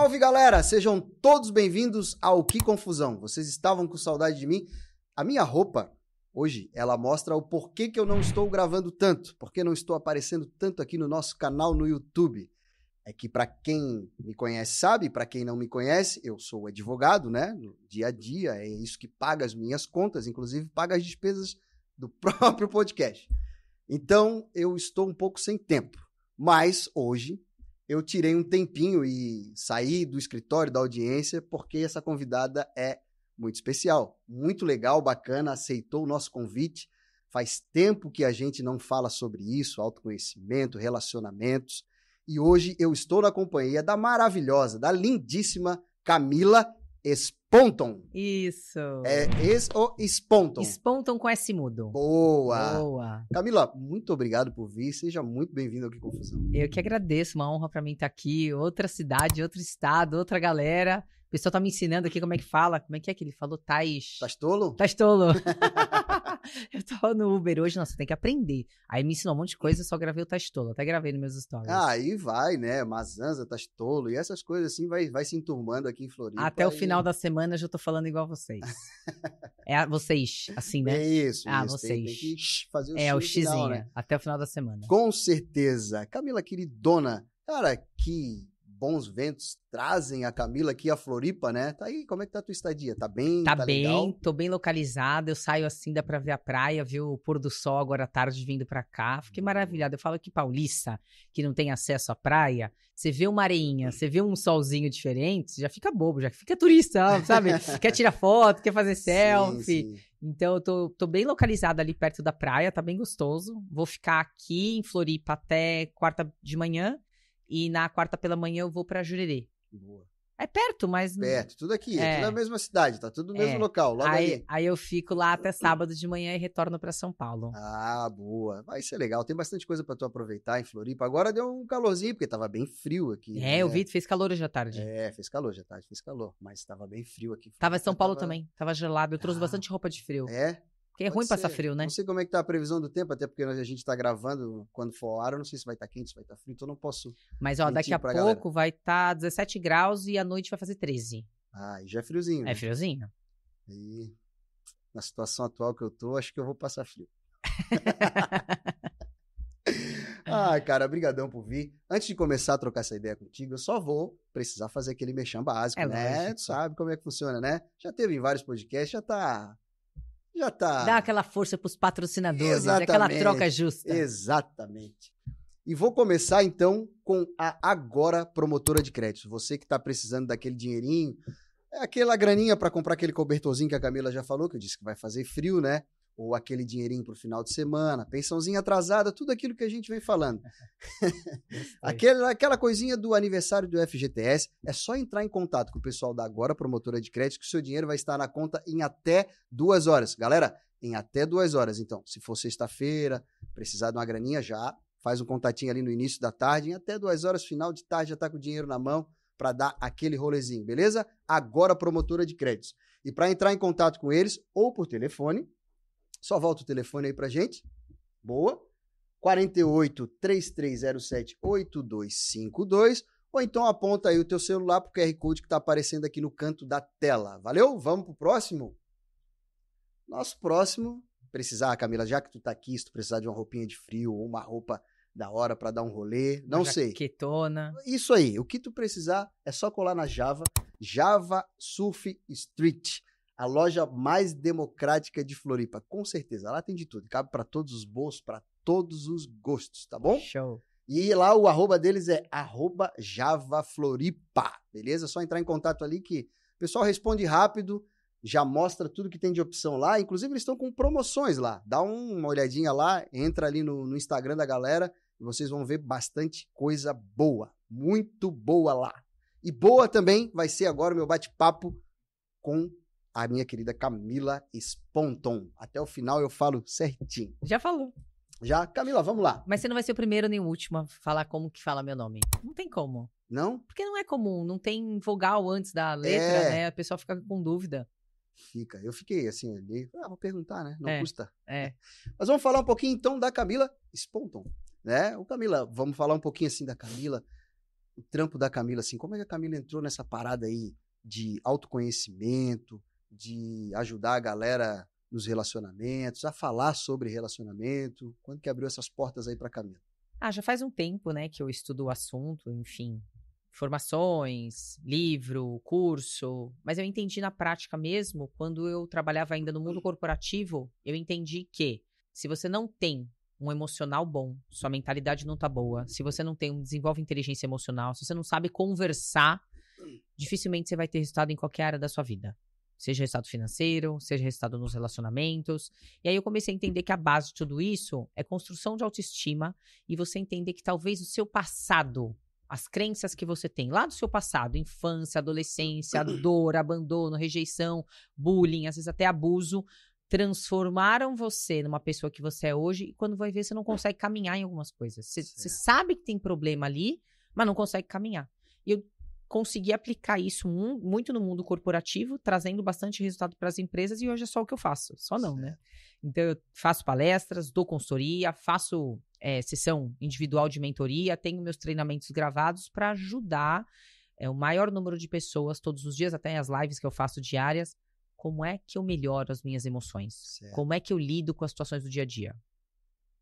Salve galera, sejam todos bem-vindos ao Que Confusão. Vocês estavam com saudade de mim? A minha roupa hoje, ela mostra o porquê que eu não estou gravando tanto, porque não estou aparecendo tanto aqui no nosso canal no YouTube. É que para quem me conhece sabe, para quem não me conhece, eu sou advogado, né? No dia a dia é isso que paga as minhas contas, inclusive paga as despesas do próprio podcast. Então, eu estou um pouco sem tempo. Mas hoje eu tirei um tempinho e saí do escritório da audiência porque essa convidada é muito especial, muito legal, bacana, aceitou o nosso convite. Faz tempo que a gente não fala sobre isso, autoconhecimento, relacionamentos. E hoje eu estou na companhia da maravilhosa, da lindíssima Camila Espontam. Isso. É es ou espontam? Espontam com S mudo. Boa. Boa. Camila, muito obrigado por vir. Seja muito bem-vindo ao Que Confusão. Eu que agradeço. Uma honra para mim estar aqui. Outra cidade, outro estado, outra galera. O pessoal tá me ensinando aqui como é que fala. Como é que é que ele falou? Tais. Tais tolo? Tais tolo. eu tô no Uber hoje, nossa, tem que aprender. Aí me ensinou um monte de coisa, só gravei o Tais tolo. Até gravei nos meus stories. aí vai, né? Mazanza, Tais tolo. E essas coisas assim vai, vai se enturmando aqui em Floripa. Até aí... o final da semana eu já tô falando igual vocês. é a, vocês, assim, né? É isso. Ah, isso. vocês. Tem, tem que fazer o É, o xizinho. Né? Até o final da semana. Com certeza. Camila, queridona. Cara, que bons ventos trazem a Camila aqui a Floripa, né? Tá aí, como é que tá a tua estadia? Tá bem? Tá, tá bem, legal? tô bem localizada. Eu saio assim, dá pra ver a praia, ver o pôr do sol agora à tarde vindo pra cá. Fiquei maravilhada. Eu falo que paulista, que não tem acesso à praia, você vê uma areinha, você vê um solzinho diferente, já fica bobo, já fica turista, sabe? quer tirar foto, quer fazer selfie. Sim, sim. Então, eu tô, tô bem localizada ali perto da praia, tá bem gostoso. Vou ficar aqui em Floripa até quarta de manhã. E na quarta pela manhã eu vou para Jurerê. Boa. É perto, mas. Perto, tudo aqui, é, é, tudo na mesma cidade, tá tudo no é. mesmo local, logo aí, ali. Aí eu fico lá até hum. sábado de manhã e retorno para São Paulo. Ah, boa. Vai ah, ser é legal. Tem bastante coisa para tu aproveitar em Floripa. Agora deu um calorzinho, porque tava bem frio aqui. É, né? eu vi, fez calor hoje à tarde. É, fez calor hoje à tarde, fez calor. Mas tava bem frio aqui. Tava em São Paulo tava... também, tava gelado. Eu trouxe ah, bastante roupa de frio. É? é Pode ruim ser. passar frio, né? Não sei como é que tá a previsão do tempo, até porque a gente está gravando quando for a hora, eu não sei se vai estar tá quente, se vai estar tá frio, então não posso. Mas ó, daqui a pouco galera. vai estar tá 17 graus e à noite vai fazer 13. Ah, e já é friozinho. É né? friozinho. Né? E na situação atual que eu tô, acho que eu vou passar frio. ah, cara, brigadão por vir. Antes de começar a trocar essa ideia contigo, eu só vou precisar fazer aquele mexão básico, é né? Lógico. Tu sabe como é que funciona, né? Já teve em vários podcasts, já tá já tá. Dá aquela força para os patrocinadores, né? aquela troca justa. Exatamente. E vou começar então com a Agora Promotora de Créditos. Você que está precisando daquele dinheirinho, é aquela graninha para comprar aquele cobertorzinho que a Camila já falou, que eu disse que vai fazer frio, né? ou aquele dinheirinho para o final de semana, pensãozinha atrasada, tudo aquilo que a gente vem falando. aquela, aquela coisinha do aniversário do FGTS, é só entrar em contato com o pessoal da Agora Promotora de Crédito que o seu dinheiro vai estar na conta em até duas horas. Galera, em até duas horas. Então, se for sexta-feira, precisar de uma graninha, já faz um contatinho ali no início da tarde, em até duas horas, final de tarde, já está com o dinheiro na mão para dar aquele rolezinho, beleza? Agora Promotora de Créditos. E para entrar em contato com eles, ou por telefone, só volta o telefone aí pra gente. Boa. 48 3307 8252 ou então aponta aí o teu celular pro QR Code que tá aparecendo aqui no canto da tela. Valeu? Vamos pro próximo? Nosso próximo, precisar, Camila, já que tu tá aqui, se tu precisar de uma roupinha de frio ou uma roupa da hora para dar um rolê, não jaquetona. sei. Jaquetona. Isso aí, o que tu precisar é só colar na Java, Java Surf Street a loja mais democrática de Floripa, com certeza. Lá tem de tudo, cabe para todos os bolsos, para todos os gostos, tá bom? Show. E lá o arroba deles é arroba javafloripa, beleza? É só entrar em contato ali que o pessoal responde rápido, já mostra tudo que tem de opção lá. Inclusive, eles estão com promoções lá. Dá uma olhadinha lá, entra ali no, no Instagram da galera e vocês vão ver bastante coisa boa, muito boa lá. E boa também vai ser agora o meu bate-papo com a minha querida Camila Sponton. Até o final eu falo certinho. Já falou. Já? Camila, vamos lá. Mas você não vai ser o primeiro nem o último a falar como que fala meu nome. Não tem como. Não? Porque não é comum, não tem vogal antes da letra, é... né? A pessoa fica com dúvida. Fica. Eu fiquei assim, ali, ah, vou perguntar, né? Não é, custa. É. Mas vamos falar um pouquinho então da Camila Sponton, né? O Camila, vamos falar um pouquinho assim da Camila, o trampo da Camila, assim, como é que a Camila entrou nessa parada aí de autoconhecimento, de ajudar a galera nos relacionamentos, a falar sobre relacionamento? Quando que abriu essas portas aí para Camila? Ah, já faz um tempo, né, que eu estudo o assunto, enfim, formações, livro, curso, mas eu entendi na prática mesmo, quando eu trabalhava ainda no mundo corporativo, eu entendi que se você não tem um emocional bom, sua mentalidade não tá boa, se você não tem um desenvolve inteligência emocional, se você não sabe conversar, dificilmente você vai ter resultado em qualquer área da sua vida seja resultado financeiro, seja resultado nos relacionamentos. E aí eu comecei a entender que a base de tudo isso é construção de autoestima e você entender que talvez o seu passado, as crenças que você tem lá do seu passado, infância, adolescência, dor, abandono, rejeição, bullying, às vezes até abuso, transformaram você numa pessoa que você é hoje e quando vai ver você não consegue caminhar em algumas coisas. Você, você sabe que tem problema ali, mas não consegue caminhar. E eu consegui aplicar isso muito no mundo corporativo, trazendo bastante resultado para as empresas, e hoje é só o que eu faço. Só não, né? certo. né? Então, eu faço palestras, dou consultoria, faço é, sessão individual de mentoria, tenho meus treinamentos gravados para ajudar é, o maior número de pessoas todos os dias, até as lives que eu faço diárias. Como é que eu melhoro as minhas emoções? Certo. Como é que eu lido com as situações do dia a dia?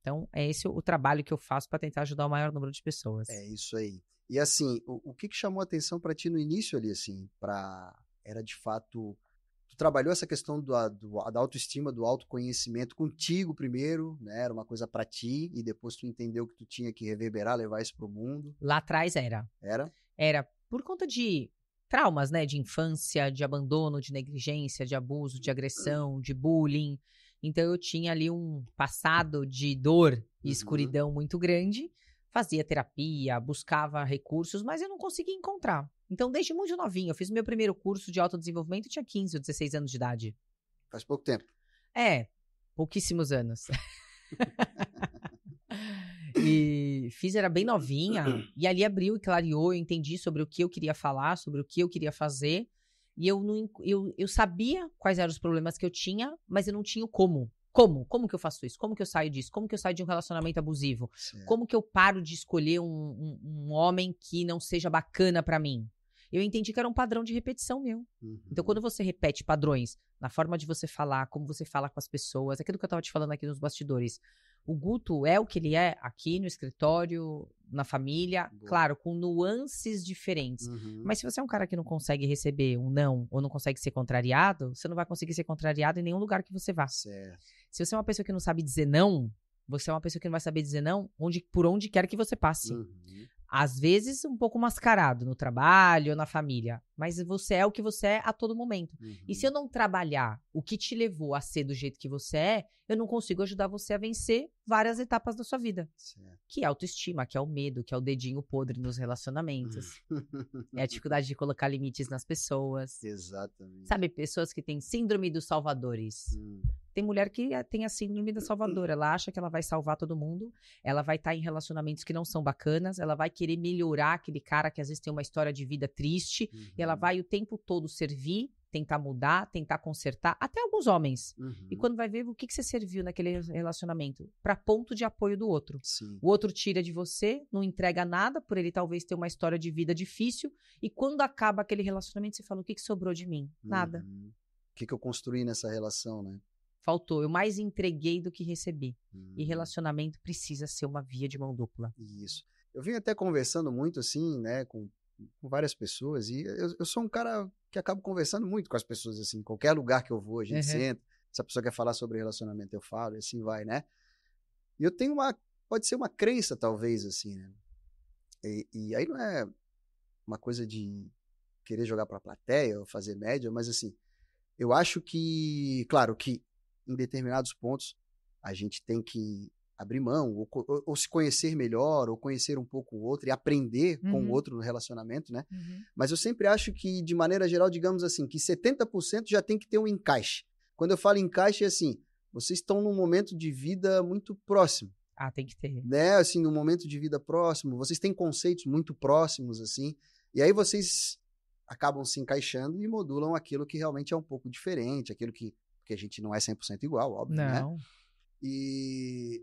Então, é esse o trabalho que eu faço para tentar ajudar o maior número de pessoas. É isso aí. E assim, o, o que, que chamou a atenção para ti no início ali, assim, para era de fato tu trabalhou essa questão do, do, da autoestima, do autoconhecimento contigo primeiro, né? Era uma coisa para ti e depois tu entendeu que tu tinha que reverberar, levar isso pro mundo. Lá atrás era. Era? Era por conta de traumas, né, de infância, de abandono, de negligência, de abuso, de agressão, de bullying. Então eu tinha ali um passado de dor e uhum. escuridão muito grande. Fazia terapia, buscava recursos, mas eu não conseguia encontrar. Então, desde muito novinho, eu fiz meu primeiro curso de autodesenvolvimento, eu tinha 15 ou 16 anos de idade. Faz pouco tempo. É, pouquíssimos anos. e fiz, era bem novinha, e ali abriu e clareou, eu entendi sobre o que eu queria falar, sobre o que eu queria fazer. E eu, não, eu, eu sabia quais eram os problemas que eu tinha, mas eu não tinha o como. Como? Como que eu faço isso? Como que eu saio disso? Como que eu saio de um relacionamento abusivo? Sim. Como que eu paro de escolher um, um, um homem que não seja bacana para mim? Eu entendi que era um padrão de repetição meu. Uhum. Então, quando você repete padrões na forma de você falar, como você fala com as pessoas, aquilo que eu tava te falando aqui nos bastidores, o Guto é o que ele é aqui no escritório, na família, Boa. claro, com nuances diferentes. Uhum. Mas se você é um cara que não consegue receber um não ou não consegue ser contrariado, você não vai conseguir ser contrariado em nenhum lugar que você vá. Certo. Se você é uma pessoa que não sabe dizer não, você é uma pessoa que não vai saber dizer não onde, por onde quer que você passe. Uhum. Às vezes um pouco mascarado no trabalho, na família, mas você é o que você é a todo momento. Uhum. E se uhum. eu não trabalhar o que te levou a ser do jeito que você é, eu não consigo ajudar você a vencer várias etapas da sua vida. Certo. Que é autoestima, que é o medo, que é o dedinho podre nos relacionamentos. é a dificuldade de colocar limites nas pessoas. Exatamente. Sabe, pessoas que têm síndrome dos salvadores. Hum. Tem mulher que eh, tem a síndrome da salvadora. Ela acha que ela vai salvar todo mundo, ela vai estar tá em relacionamentos que não são bacanas, ela vai querer melhorar aquele cara que às vezes tem uma história de vida triste, uhum. e ela uhum. vai o tempo todo servir tentar mudar, tentar consertar, até alguns homens. Uhum. E quando vai ver o que, que você serviu naquele relacionamento, para ponto de apoio do outro. Sim. O outro tira de você, não entrega nada, por ele talvez ter uma história de vida difícil, e quando acaba aquele relacionamento, você fala: o que, que sobrou de mim? Nada. Uhum. O que, que eu construí nessa relação, né? faltou. Eu mais entreguei do que recebi. E hum. relacionamento precisa ser uma via de mão dupla. Isso. Eu venho até conversando muito, assim, né, com, com várias pessoas, e eu, eu, sou um cara que acabo conversando muito com as pessoas, assim, qualquer lugar que eu vou, a gente uhum. senta, se a pessoa quer falar sobre relacionamento, eu falo, e assim vai, né? E eu tenho uma, pode ser uma crença, talvez, assim, né? E, e aí não é uma coisa de querer jogar para plateia ou fazer média, mas assim, eu acho que, claro, que em determinados pontos a gente tem que abrir mão, ou, ou, ou se conhecer melhor, ou conhecer um pouco o outro e aprender uhum. com o uhum. outro no relacionamento, né? Uhum. Mas eu sempre acho que, de maneira geral, digamos assim, que 70% já tem que ter um encaixe. Quando eu falo encaixe, é assim, vocês estão num momento de vida muito próximo. Ah, tem que ter. Né? Assim, num momento de vida próximo, vocês têm conceitos muito próximos, assim, e aí vocês acabam se encaixando e modulam aquilo que realmente é um pouco diferente, aquilo que porque a gente não é 100% igual, óbvio, né? não. né? E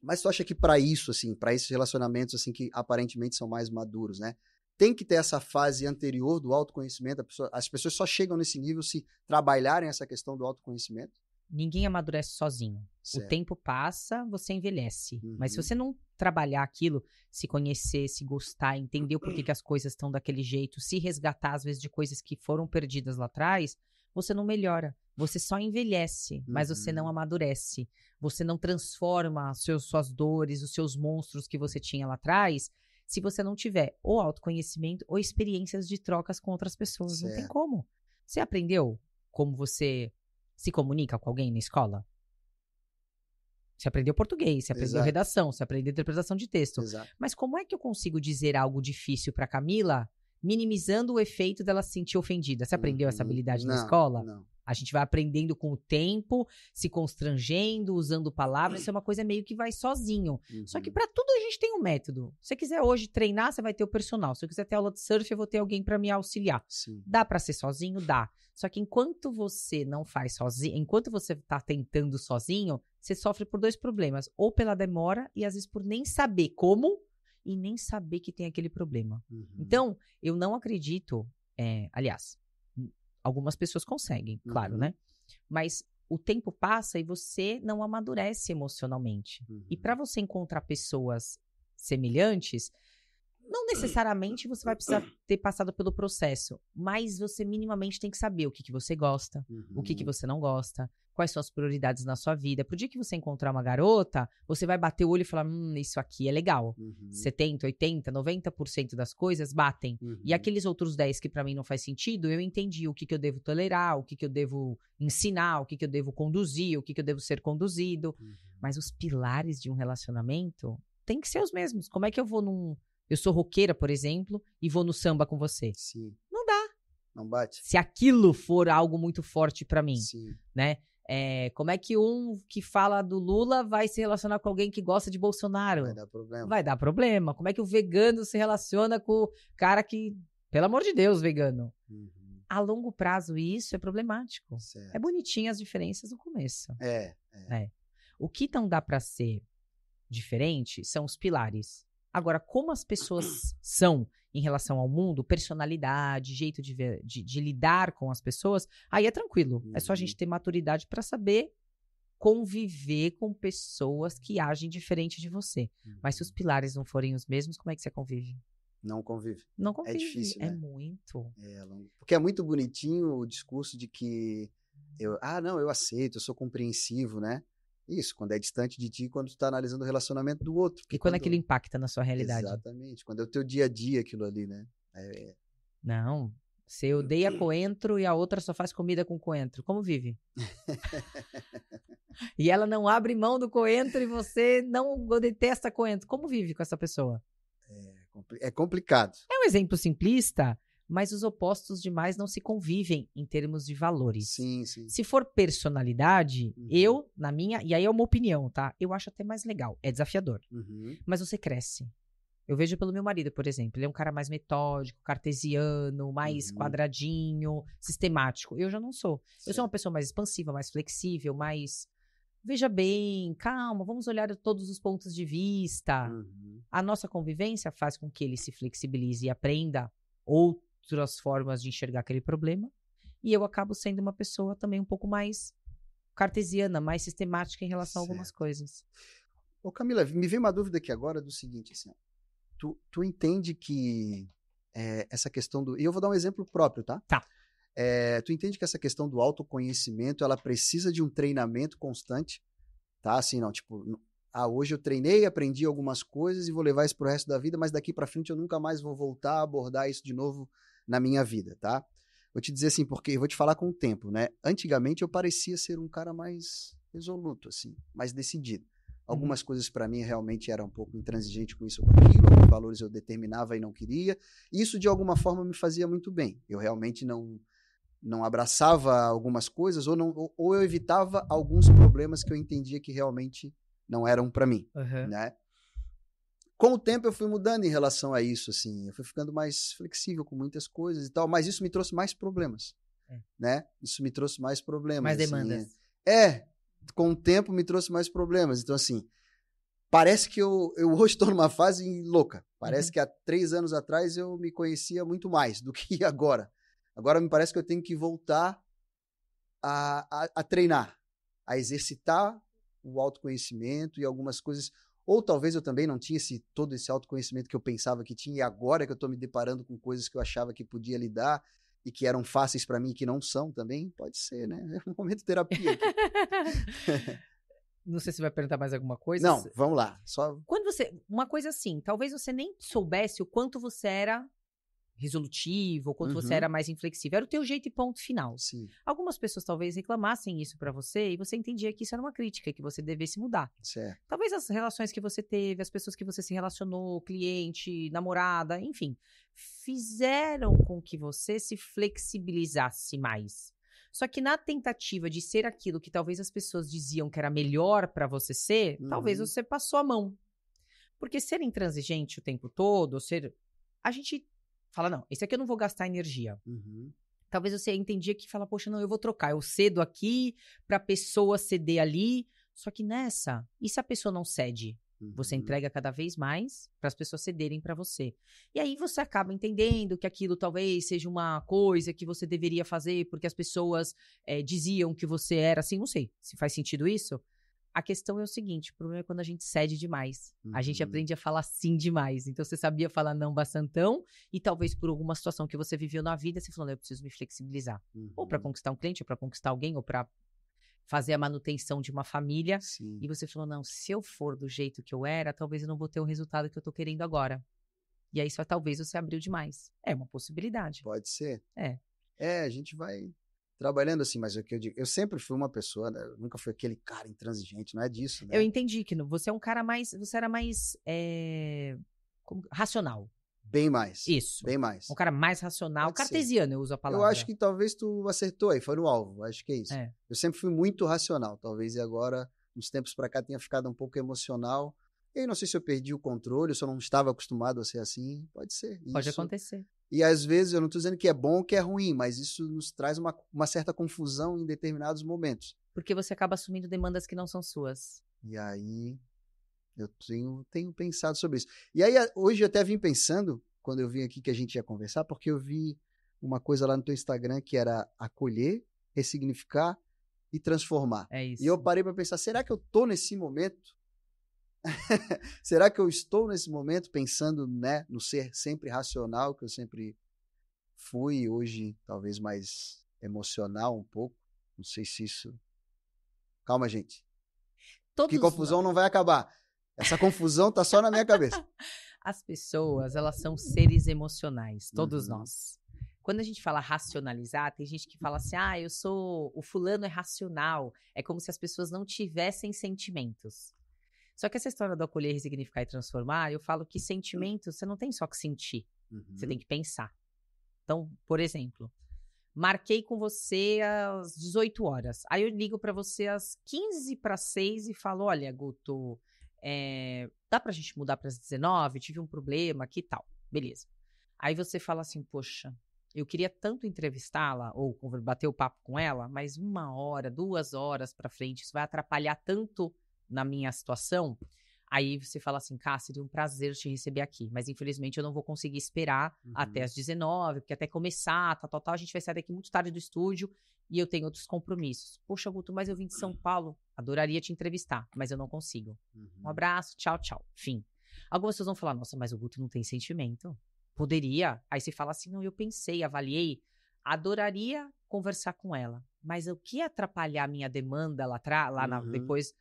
mas tu acha que para isso assim, para esses relacionamentos assim que aparentemente são mais maduros, né? Tem que ter essa fase anterior do autoconhecimento, pessoa... as pessoas só chegam nesse nível se trabalharem essa questão do autoconhecimento? Ninguém amadurece sozinho. Certo. O tempo passa, você envelhece. Uhum. Mas se uhum. você não trabalhar aquilo, se conhecer, se gostar, entender por porquê que as coisas estão daquele jeito, se resgatar às vezes de coisas que foram perdidas lá atrás, você não melhora. Você só envelhece, mas uhum. você não uhum. amadurece. Você não transforma seus, suas dores, os seus monstros que você tinha lá atrás, se você não tiver ou autoconhecimento ou experiências de trocas com outras pessoas. Certo. Não tem como. Você aprendeu como você se comunica com alguém na escola? Você aprendeu português, você aprendeu Exato. redação, você aprendeu interpretação de texto. Exato. Mas como é que eu consigo dizer algo difícil para Camila minimizando o efeito dela se sentir ofendida. Você aprendeu uhum. essa habilidade não, na escola? Não. A gente vai aprendendo com o tempo, se constrangendo, usando palavras. Isso é uma coisa meio que vai sozinho. Uhum. Só que uhum. para tudo a gente tem um método. Se você quiser hoje treinar, você vai ter o personal. Se eu quiser ter aula de surf, eu vou ter alguém para me auxiliar. Sim. Dá para ser sozinho? Dá. Só que enquanto você não faz sozinho, enquanto você está tentando sozinho, você sofre por dois problemas. Ou pela demora e às vezes por nem saber como e nem saber que tem aquele problema. Uhum. Então, eu não acredito. É, aliás, hum, algumas pessoas conseguem, claro, uhum. né? Mas o tempo passa e você não amadurece emocionalmente. Uhum. E para você encontrar pessoas semelhantes, não necessariamente você vai precisar ter passado pelo processo, mas você minimamente tem que saber o que, que você gosta, uhum. o que, que uhum. você não gosta, quais são as prioridades na sua vida. Pro dia que você encontrar uma garota, você vai bater o olho e falar: hum, isso aqui é legal. Uhum. 70, 80, 90% das coisas batem. Uhum. E aqueles outros 10 que para mim não faz sentido, eu entendi o que, que eu devo tolerar, o que, que eu devo ensinar, o que, que eu devo conduzir, o que, que eu devo ser conduzido. Uhum. Mas os pilares de um relacionamento têm que ser os mesmos. Como é que eu vou num eu sou roqueira, por exemplo, e vou no samba com você. Sim. Não dá. Não bate. Se aquilo for algo muito forte para mim, Sim. né? É, como é que um que fala do Lula vai se relacionar com alguém que gosta de Bolsonaro? Vai dar problema. Vai dar problema. Como é que o vegano se relaciona com o cara que, pelo amor de Deus, vegano? Uhum. A longo prazo, isso é problemático. Certo. É bonitinho as diferenças no começo. É, é. é. O que não dá para ser diferente são os pilares. Agora, como as pessoas são em relação ao mundo, personalidade, jeito de, ver, de, de lidar com as pessoas, aí é tranquilo. Uhum. É só a gente uhum. ter maturidade para saber conviver com pessoas que agem diferente de você. Uhum. Mas se os uhum. pilares não forem os mesmos, como é que você convive? Não convive. Não é convive. É difícil, né? É muito. É, é porque é muito bonitinho o discurso de que eu, ah, não, eu aceito, eu sou compreensivo, né? Isso, quando é distante de ti, quando tu está analisando o relacionamento do outro. E quando, é quando aquilo impacta na sua realidade. Exatamente, quando é o teu dia a dia aquilo ali, né? É... é. Não, você odeia coentro e a outra só faz comida com coentro. Como vive? e ela não abre mão do coentro e você não detesta coentro. Como vive com essa pessoa? É, é complicado. É um exemplo simplista, mas os opostos demais não se convivem em termos de valores. Sim, sim. Se for personalidade, uhum. eu, na minha, e aí é uma opinião, tá? Eu acho até mais legal, é desafiador. Uhum. Mas você cresce. Eu vejo pelo meu marido, por exemplo. Ele é um cara mais metódico, cartesiano, mais uhum. quadradinho, sistemático. Eu já não sou. Eu sou uma pessoa mais expansiva, mais flexível, mais. Veja bem, calma, vamos olhar todos os pontos de vista. Uhum. A nossa convivência faz com que ele se flexibilize e aprenda ou outras formas de enxergar aquele problema. E eu acabo sendo uma pessoa também um pouco mais cartesiana, mais sistemática em relação certo. a algumas coisas. Ô Camila, me vem uma dúvida aqui agora do seguinte, assim, tu, tu entende que é, essa questão do... E eu vou dar um exemplo próprio, tá? Tá. É, tu entende que essa questão do autoconhecimento, ela precisa de um treinamento constante, tá? Assim, não, tipo, ah, hoje eu treinei, aprendi algumas coisas e vou levar isso pro resto da vida, mas daqui para frente eu nunca mais vou voltar a abordar isso de novo na minha vida, tá? Vou te dizer assim, porque eu vou te falar com o tempo, né? Antigamente eu parecia ser um cara mais resoluto, assim, mais decidido. Uhum. Algumas uhum. coisas para mim realmente era um pouco intransigente com isso ou com aquilo, alguns valores eu determinava e não queria. Isso de alguma forma me fazia muito bem. Eu realmente não não abraçava algumas coisas ou não ou, ou eu evitava alguns problemas que eu entendia que realmente não eram para mim, uhum. né? com o tempo eu fui mudando em relação a isso, assim, eu fui ficando mais flexível com muitas coisas e tal, mas isso me trouxe mais problemas, é. né? Isso me trouxe mais problemas. Mais assim, demandas. É. é, com o tempo me trouxe mais problemas, então assim, parece que eu, eu hoje estou numa fase louca, parece uhum. que há três anos atrás eu me conhecia muito mais do que agora. Agora me parece que eu tenho que voltar a, a, a treinar, a exercitar o autoconhecimento e algumas coisas, ou talvez eu também não tinha esse, todo esse autoconhecimento que eu pensava que tinha, e agora que eu estou me deparando com coisas que eu achava que podia lidar e que eram fáceis para mim e que não são também, pode ser, né? É um momento de terapia. não sei se vai perguntar mais alguma coisa. Não, vamos lá. Só... Quando você. Uma coisa assim, talvez você nem soubesse o quanto você era resolutivo, ou quando uhum. você era mais inflexível. Era o teu jeito e ponto final. Sim. Algumas pessoas talvez reclamassem isso para você e você entendia que isso era uma crítica, que você devesse mudar. Certo. Talvez as relações que você teve, as pessoas que você se relacionou, cliente, namorada, enfim, fizeram com que você se flexibilizasse mais. Só que na tentativa de ser aquilo que talvez as pessoas diziam que era melhor para você ser, uhum. talvez você passou a mão. Porque ser intransigente o tempo todo, ser a gente Fala, não, esse aqui eu não vou gastar energia. Uhum. Talvez você entendia que fala, poxa, não, eu vou trocar. Eu cedo aqui pra pessoa ceder ali. Só que nessa, e se a pessoa não cede? Você uhum. entrega cada vez mais para as pessoas cederem para você. E aí você acaba entendendo que aquilo talvez seja uma coisa que você deveria fazer porque as pessoas é, diziam que você era assim. Não sei se faz sentido isso. A questão é o seguinte: o problema é quando a gente cede demais. Uhum. A gente uhum. aprende a falar sim demais. Então você sabia falar não bastantão e talvez por alguma situação que você viveu na vida, você falou, eu preciso me flexibilizar. Uhum. Ou para conquistar um cliente, ou para conquistar alguém, ou para fazer a manutenção de uma família. Sim. E você falou, não, se eu for do jeito que eu era, talvez eu não vou ter o resultado que eu tô querendo agora. E aí só talvez você abriu demais. É uma possibilidade. Pode ser. É. É, a gente vai trabalhando assim, mas o que eu digo, eu sempre fui uma pessoa, né, nunca fui aquele cara intransigente, não é disso, né? Eu entendi que você é um cara mais, você era mais é, como, racional. Bem mais. Isso. Bem mais. Um cara mais racional, Pode cartesiano, ser. eu uso a palavra. Eu acho que talvez tu acertou aí, foi no alvo, acho que é isso. É. Eu sempre fui muito racional, talvez e agora, uns tempos para cá, tenha ficado um pouco emocional. Eu não sei se eu perdi o controle, se eu não estava acostumado a ser assim. Pode ser. Isso. Pode acontecer. E às vezes, eu não estou dizendo que é bom ou que é ruim, mas isso nos traz uma, uma certa confusão em determinados momentos. Porque você acaba assumindo demandas que não são suas. E aí, eu tenho, tenho pensado sobre isso. E aí, hoje eu até vim pensando, quando eu vim aqui que a gente ia conversar, porque eu vi uma coisa lá no teu Instagram que era acolher, ressignificar e transformar. É isso. E eu parei para pensar, será que eu tô nesse momento Será que eu estou nesse momento pensando né, no ser sempre racional, que eu sempre fui, hoje talvez mais emocional um pouco? Não sei se isso. Calma, gente. Todos que confusão não vai acabar. Essa confusão tá só na minha cabeça. As pessoas, elas são seres emocionais, todos uhum. nós. Quando a gente fala racionalizar, tem gente que fala assim: ah, eu sou. O fulano é racional. É como se as pessoas não tivessem sentimentos. Só que essa história do acolher, ressignificar e transformar, eu falo que hum. sentimento você não tem só que sentir, uhum. você tem que pensar. Então, por exemplo, marquei com você às 18 horas. Aí eu ligo para você às 15 para 6 e falo: "Olha, Guto, é, dá pra gente mudar para as 19? Tive um problema aqui e tal". Beleza. Aí você fala assim: "Poxa, eu queria tanto entrevistá-la ou bater o papo com ela, mas uma hora, duas horas para frente, isso vai atrapalhar tanto na minha situação, aí você fala assim, cá, seria um prazer te receber aqui, mas infelizmente eu não vou conseguir esperar uhum. até as 19, porque até começar, tal, tal, tal, a gente vai sair daqui muito tarde do estúdio e eu tenho outros compromissos. Poxa, Guto, mas eu vim de São uhum. Paulo, adoraria te entrevistar, mas eu não consigo. Uhum. Um abraço, tchau, tchau. Fim. Algumas pessoas vão falar, nossa, mas o Guto não tem sentimento. Poderia. Aí você fala assim, não, eu pensei, avaliei, adoraria conversar com ela, mas o que atrapalhar a minha demanda lá, lá uhum. na, depois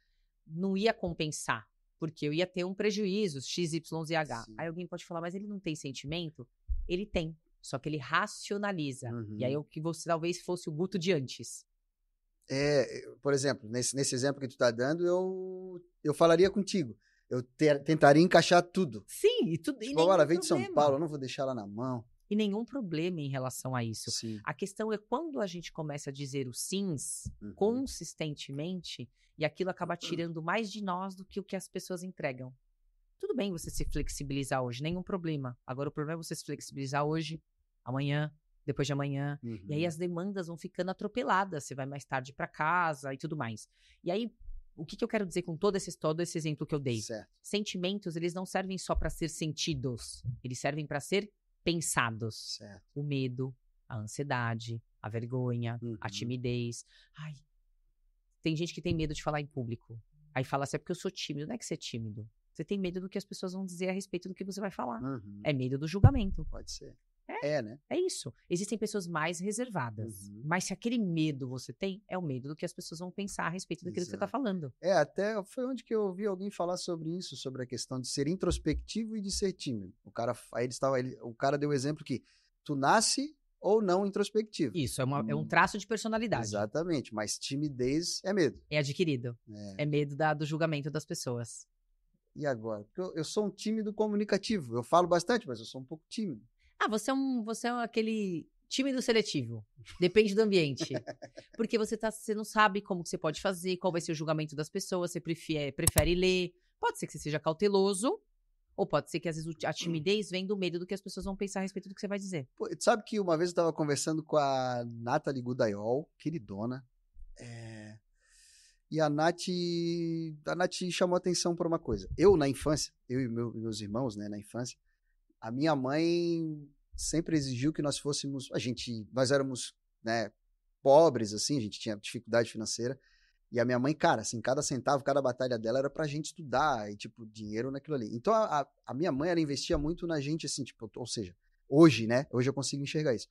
não ia compensar, porque eu ia ter um prejuízo, X, Y, Z, H. Aí alguém pode falar, mas ele não tem sentimento? Ele tem, só que ele racionaliza. Uhum. E aí uhum. É o que você talvez fosse o Guto de antes. É, por exemplo, nesse, nesse exemplo que tu está dando, eu, eu falaria contigo. Eu ter, tentaria encaixar tudo. Sim, e tudo. Tipo, e agora, vem de São Paulo, eu não vou deixar ela na mão e nenhum problema em relação a isso. Sim. A questão é quando a gente começa a dizer os sims uhum. consistentemente e aquilo acaba uhum. tirando mais de nós do que o que as pessoas entregam. Tudo bem você se flexibilizar hoje, nenhum problema. Agora o problema é você se flexibilizar hoje, amanhã, depois de amanhã. Uhum. E aí uhum. as demandas vão ficando atropeladas, você vai mais tarde para casa e tudo mais. E aí o que, que, eu quero dizer com todo esse, todo esse exemplo que eu dei? Certo. Sentimentos, eles não servem só para ser sentidos, eles servem para ser pensados. Certo. O medo, a ansiedade, a vergonha, uhum. a timidez. Ai, tem gente que tem medo de falar em público. Aí fala assim, é porque eu sou tímido. Não é que você é tímido. Você tem medo do que as pessoas vão dizer a respeito do que você vai falar. Uhum. É medo do julgamento. Pode ser. É, é, né? É isso. Existem pessoas mais reservadas. Uhum. Mas se aquele medo você tem, é o medo do que as pessoas vão pensar a respeito daquilo Exato. que você está falando. É, até foi onde que eu ouvi alguém falar sobre isso, sobre a questão de ser introspectivo e de ser tímido. O cara, aí ele estava, ele, o cara deu o exemplo que tu nasce ou não introspectivo. Isso, é, uma, hum. é, um hum, traço de personalidade. Exatamente, mas timidez é medo. É adquirido. É, é medo da, do julgamento das pessoas. E agora? Porque eu, eu sou um tímido comunicativo. Eu falo bastante, mas eu sou um pouco tímido. Ah, você é um, você é aquele time do seletivo. Depende do ambiente. Porque você tá, você não sabe como que você pode fazer, qual vai ser o julgamento das pessoas, você prefere, eh, prefere ler. Pode ser que você seja cauteloso, ou pode ser que às vezes a timidez vem do medo do que as pessoas vão pensar a respeito do que você vai dizer. Pô, sabe que uma vez eu estava conversando com a Nathalie Gudaiol, queridona, é... e a Nath, a Nath chamou atenção por uma coisa. Eu, na infância, eu e meu, meus irmãos, né, na infância, a minha mãe sempre exigiu que nós fôssemos, a gente, nós éramos, né, pobres assim, a gente tinha dificuldade financeira. E a minha mãe, cara, assim, cada centavo, cada batalha dela era pra gente estudar e, tipo, dinheiro naquilo ali. Então, a, a minha mãe, ela investia muito na gente, assim, tipo, ou seja, hoje, né? Hoje eu consigo enxergar isso.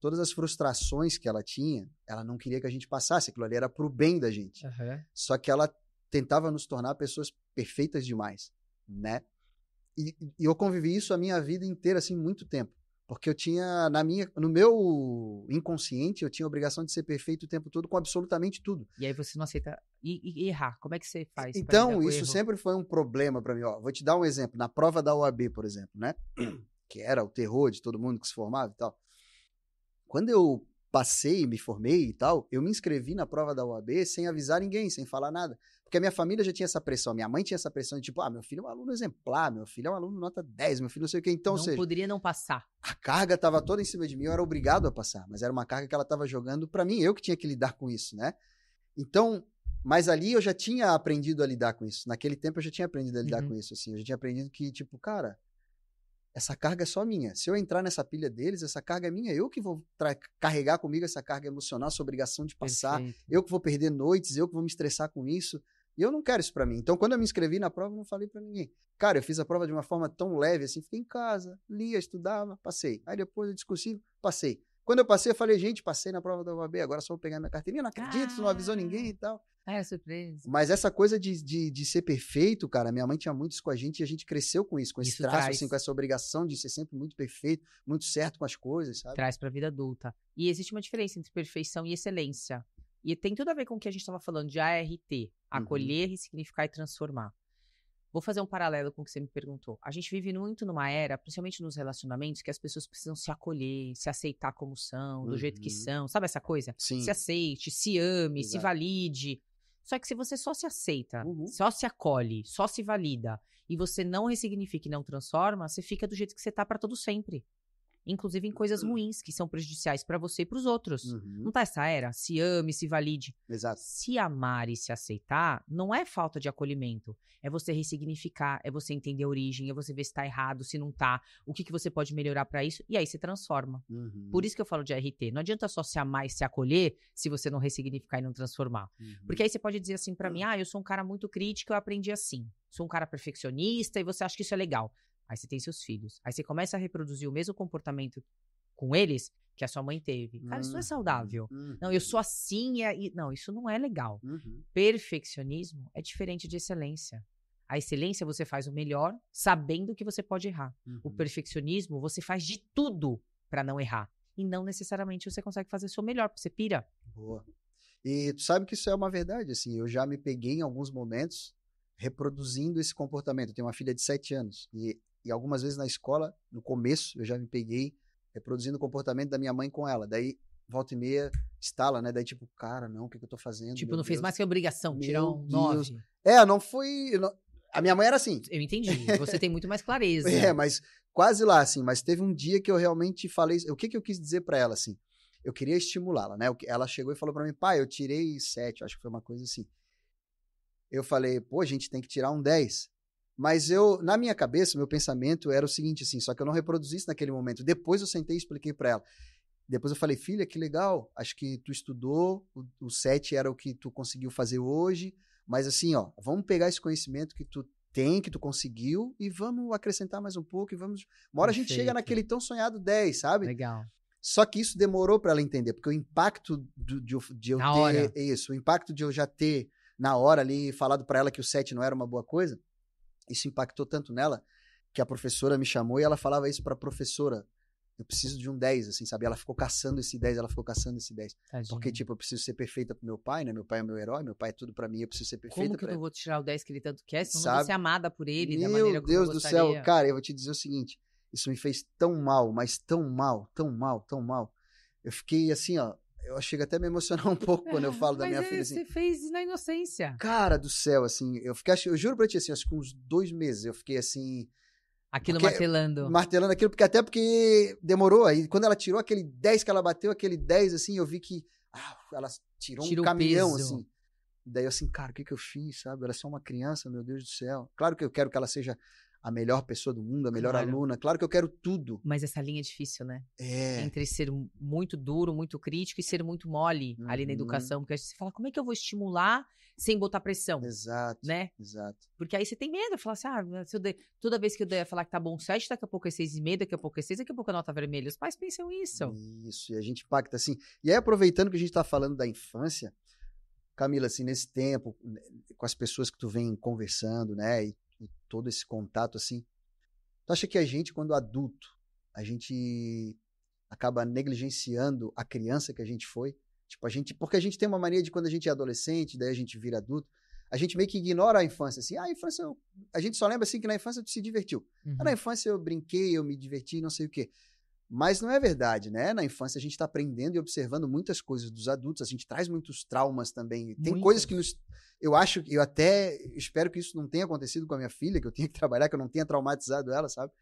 Todas as frustrações que ela tinha, ela não queria que a gente passasse. Aquilo ali era pro bem da gente. Uhum. Só que ela tentava nos tornar pessoas perfeitas demais, né? E, e, eu convivi isso a minha vida inteira, assim, muito tempo. Porque eu tinha, na minha, no meu inconsciente, eu tinha a obrigação de ser perfeito o tempo todo com absolutamente tudo. E aí você não aceita e, e errar. Como é que você faz? Então, isso erro? sempre foi um problema para mim. Ó, vou te dar um exemplo. Na prova da OAB, por exemplo, né? que era o terror de todo mundo que se formava e tal. Quando eu passei, me formei e tal, eu me inscrevi na prova da OAB sem avisar ninguém, sem falar nada. Porque a minha família já tinha essa pressão, minha mãe tinha essa pressão de tipo, ah, meu filho é um aluno exemplar, meu filho é um aluno nota 10, meu filho não sei o que. Então, não seja, poderia não passar. A carga estava toda em cima de mim, eu era obrigado a passar, mas era uma carga que ela estava jogando para mim, eu que tinha que lidar com isso, né? Então, mas ali eu já tinha aprendido a lidar com isso. Naquele tempo eu já tinha aprendido a lidar uhum. com isso, assim. Eu já tinha aprendido que, tipo, cara, essa carga é só minha. Se eu entrar nessa pilha deles, essa carga é minha. Eu que vou carregar comigo essa carga emocional, essa obrigação de passar. Perfeito. Eu que vou perder noites, eu que vou me estressar com isso. E eu não quero isso para mim. Então, quando eu me inscrevi na prova, eu não falei para ninguém. Cara, eu fiz a prova de uma forma tão leve assim, fiquei em casa, lia, estudava, passei. Aí depois do discursivo, passei. Quando eu passei, eu falei, gente, passei na prova da UAB, agora só vou pegar minha carteirinha, não acredito, ah, não avisou ninguém e tal. É, surpresa. Mas essa coisa de, de, de, ser perfeito, cara, minha mãe tinha muito isso com a gente e a gente cresceu com isso, com esse traço, assim, traz. assim, com essa obrigação de ser sempre muito perfeito, muito certo com as coisas, sabe? Traz pra vida adulta. E existe uma diferença entre perfeição e excelência. E tem tudo a ver com o que a gente estava falando de ART, uhum. acolher, uhum. ressignificar e transformar. Vou fazer um paralelo com o que você me perguntou. A gente vive muito numa era, principalmente nos relacionamentos, que as pessoas precisam se acolher, se aceitar como são, do uhum. jeito que uhum. são, sabe essa coisa? Sim. Se aceite, se ame, Exato. se valide. Só que se você só se aceita, uhum. só se acolhe, só se valida e você não ressignifica e não transforma, você fica do jeito que você tá para todo sempre inclusive em coisas hum. ruins que são prejudiciais para você e para os outros. Uhum. Não tá essa era? Se ame, se valide. Exato. Se amar e se aceitar não é falta de acolhimento, é você ressignificar, é você entender a origem, é você ver se está errado, se não tá, o que, que você pode melhorar para isso e aí se transforma. Uhum. Por isso que eu falo de RT, não adianta só se amar e se acolher se você não ressignificar e não transformar. Uhum. Porque aí você pode dizer assim para mim: ah. "Ah, eu sou um cara muito crítico, eu aprendi assim. Sou um cara perfeccionista e você acha que isso é legal?" Aí você tem seus filhos. Aí você começa a reproduzir o mesmo comportamento com eles que a sua mãe teve. Cara, isso não é uhum. saudável. Uhum. Não, eu sou uhum. assim e, não, isso não é legal. Uhum. Perfeccionismo é diferente de excelência. A excelência você faz o melhor, sabendo que você pode errar. Uhum. O perfeccionismo você faz de tudo para não errar e não necessariamente você consegue fazer o seu melhor, você pira. Boa. E tu sabe que isso é uma verdade, assim, eu já me peguei em alguns momentos reproduzindo esse comportamento. Eu tenho uma filha de 7 anos e e algumas vezes na escola, no começo, eu já me peguei reproduzindo o comportamento da minha mãe com ela. Daí, volta e meia, estala, né? Daí, tipo, cara, não, o que, que eu tô fazendo? Tipo, não Deus. fez mais que obrigação, tirar um Deus. nove. É, não foi. Não... A minha mãe era assim. Eu entendi. Você tem muito mais clareza. é, mas quase lá, assim. Mas teve um dia que eu realmente falei. O que, que eu quis dizer para ela, assim? Eu queria estimulá-la, né? Ela chegou e falou para mim, pai, eu tirei sete, acho que foi uma coisa assim. Eu falei, pô, a gente tem que tirar um dez mas eu, na minha cabeça, meu pensamento era o seguinte, assim, só que eu não reproduzi isso naquele momento. Depois eu sentei e expliquei para ela. Depois eu falei, filha, que legal, acho que tu estudou, o, o 7 era o que tu conseguiu fazer hoje, mas assim, ó, vamos pegar esse conhecimento que tu tem, que tu conseguiu, e vamos acrescentar mais um pouco, e vamos... Uma hora a gente chega naquele tão sonhado 10, sabe? Legal. Só que isso demorou para ela entender, porque o impacto do, de, de, eu na ter... Hora. Isso, o impacto de eu já ter, na hora ali, falado para ela que o 7 não era uma boa coisa, isso impactou tanto nela que a professora me chamou e ela falava isso para a professora. Eu preciso de um 10, assim, sabe? Ela ficou caçando esse 10, ela ficou caçando esse 10. Tadinha. Porque, tipo, eu preciso ser perfeita pro meu pai, né? Meu pai é meu herói, meu pai é tudo para mim, eu preciso ser perfeita. Como que eu vou tirar o 10 que ele tanto quer, Se eu vou ser amada por ele meu da maneira como Deus eu do céu, cara, eu vou te dizer o seguinte, isso me fez tão mal, mas tão mal, tão mal, tão mal. Eu fiquei assim, ó, eu chego até a me emocionar um pouco quando eu é, falo da minha é, filha. Assim, você fez na inocência. Cara do céu, assim, eu fiquei, eu juro pra ti, assim, acho que uns dois meses eu fiquei assim. Aquilo porque, martelando. Martelando aquilo, porque até porque demorou. Aí quando ela tirou aquele 10 que ela bateu, aquele 10, assim, eu vi que ah, ela tirou, um caminhão, peso. assim. Daí eu assim, cara, o que, que eu fiz, sabe? Ela é só uma criança, meu Deus do céu. Claro que eu quero que ela seja a melhor pessoa do mundo, a melhor claro. aluna. Claro que eu quero tudo. Mas essa linha é difícil, né? É. Entre ser muito duro, muito crítico e ser muito mole uhum. ali na uhum. educação. Porque a gente fala, como é que eu vou estimular sem botar pressão? Exato. Né? Exato. Porque aí você tem medo. Falar assim, ah, se eu der, toda vez que eu der falar que tá bom sete, daqui a pouco é seis e daqui a pouco é seis, daqui a pouco é nota vermelha. Os pais pensam isso. Isso. E a gente pacta assim. E aí, aproveitando que a gente tá falando da infância, Camila, assim, nesse tempo, né, com as pessoas que tu vem conversando, né, e todo esse contato assim. Tu acha que a gente, quando adulto, a gente acaba negligenciando a criança que a gente foi? Tipo, a gente, porque a gente tem uma mania de quando a gente é adolescente, daí a gente vira adulto, a gente meio que ignora a infância, assim, ah, a infância, eu... a gente só lembra assim que na infância tu se divertiu. Ah, uhum. Na infância eu brinquei, eu me diverti, não sei o quê. Mas não é verdade, né? Na infância a gente está aprendendo e observando muitas coisas dos adultos, a gente traz muitos traumas também. Tem Muito. coisas que nos. Eu acho, eu até espero que isso não tenha acontecido com a minha filha, que eu tenha que trabalhar, que eu não tenha traumatizado ela, sabe?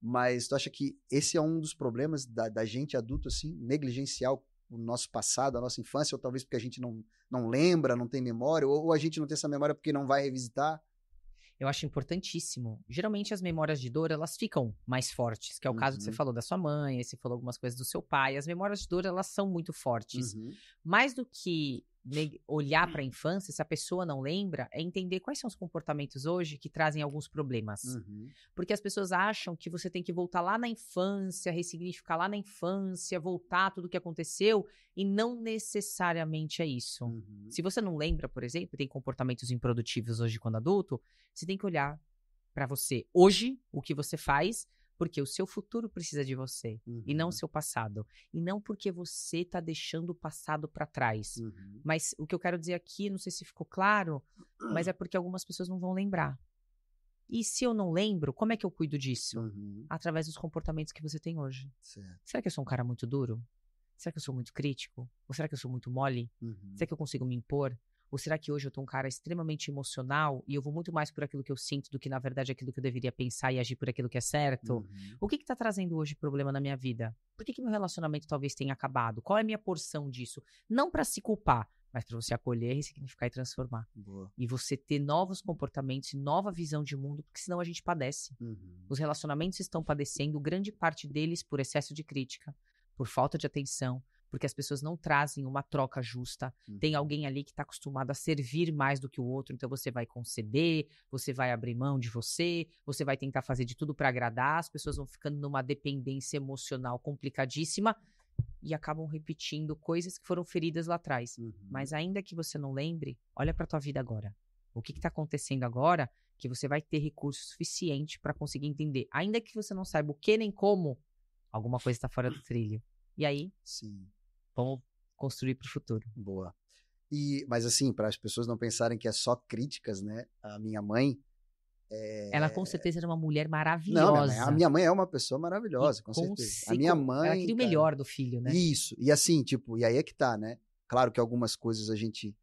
Mas tu acha que esse é um dos problemas da, da gente adulto, assim, negligenciar o nosso passado, a nossa infância, ou talvez porque a gente não, não lembra, não tem memória, ou, ou a gente não tem essa memória porque não vai revisitar? eu acho importantíssimo. Geralmente as memórias de dor, elas ficam mais fortes, que é o uhum. caso que você uhum. falou da sua mãe, você falou algumas coisas do seu pai. As memórias de dor, elas são muito fortes. Uhum. Mais do que olhar para a infância, se a pessoa não lembra, é entender quais são os comportamentos hoje que trazem alguns problemas. Uhum. Porque as pessoas acham que você tem que voltar lá na infância, ressignificar lá na infância, voltar tudo o que aconteceu, e não necessariamente é isso. Uhum. Se você não lembra, por exemplo, tem comportamentos improdutivos hoje quando adulto, você tem que olhar para você hoje, o que você faz, porque o seu futuro precisa de você uhum. e não o uhum. seu passado. E não porque você está deixando o passado para trás. Uhum. Mas o que eu quero dizer aqui, não sei se ficou claro, mas é porque algumas pessoas não vão lembrar. E se eu não lembro, como é que eu cuido disso? Uhum. Através dos comportamentos que você tem hoje. Certo. Será que eu sou um cara muito duro? Será que eu sou muito crítico? Ou será que eu sou muito mole? Será uhum. que eu consigo me impor? Ou será que hoje eu tô um cara extremamente emocional e eu vou muito mais por aquilo que eu sinto do que, na verdade, aquilo que eu deveria pensar e agir por aquilo que é certo? Uhum. O que que tá trazendo hoje problema na minha vida? Por que, que meu relacionamento talvez tenha acabado? Qual é a minha porção disso? Não para se culpar, mas para você acolher, ressignificar e transformar. Boa. E você ter novos comportamentos, nova visão de mundo, porque senão a gente padece. Uhum. Os relacionamentos estão padecendo, grande parte deles por excesso de crítica, por falta de atenção, porque as pessoas não trazem uma troca justa. Uhum. Tem alguém ali que está acostumado a servir mais do que o outro, então você vai conceder, você vai abrir mão de você, você vai tentar fazer de tudo para agradar, as pessoas vão ficando numa dependência emocional complicadíssima e acabam repetindo coisas que foram feridas lá atrás. Uhum. Mas ainda que você não lembre, olha para tua vida agora. O que está acontecendo agora que você vai ter recurso suficiente para conseguir entender. Ainda que você não saiba o que nem como, alguma coisa está fora do trilho. E aí? Sim vamos construir para o futuro. Boa. E, mas assim, para as pessoas não pensarem que é só críticas, né? A minha mãe. É... Ela eh, com certeza era uma mulher maravilhosa. Não, minha mãe, a minha mãe é uma pessoa maravilhosa, com, com, certeza. Se, a minha mãe. Ela queria o melhor cara, do filho, né? Isso. E assim, tipo, e aí é que tá, né? Claro que algumas coisas a gente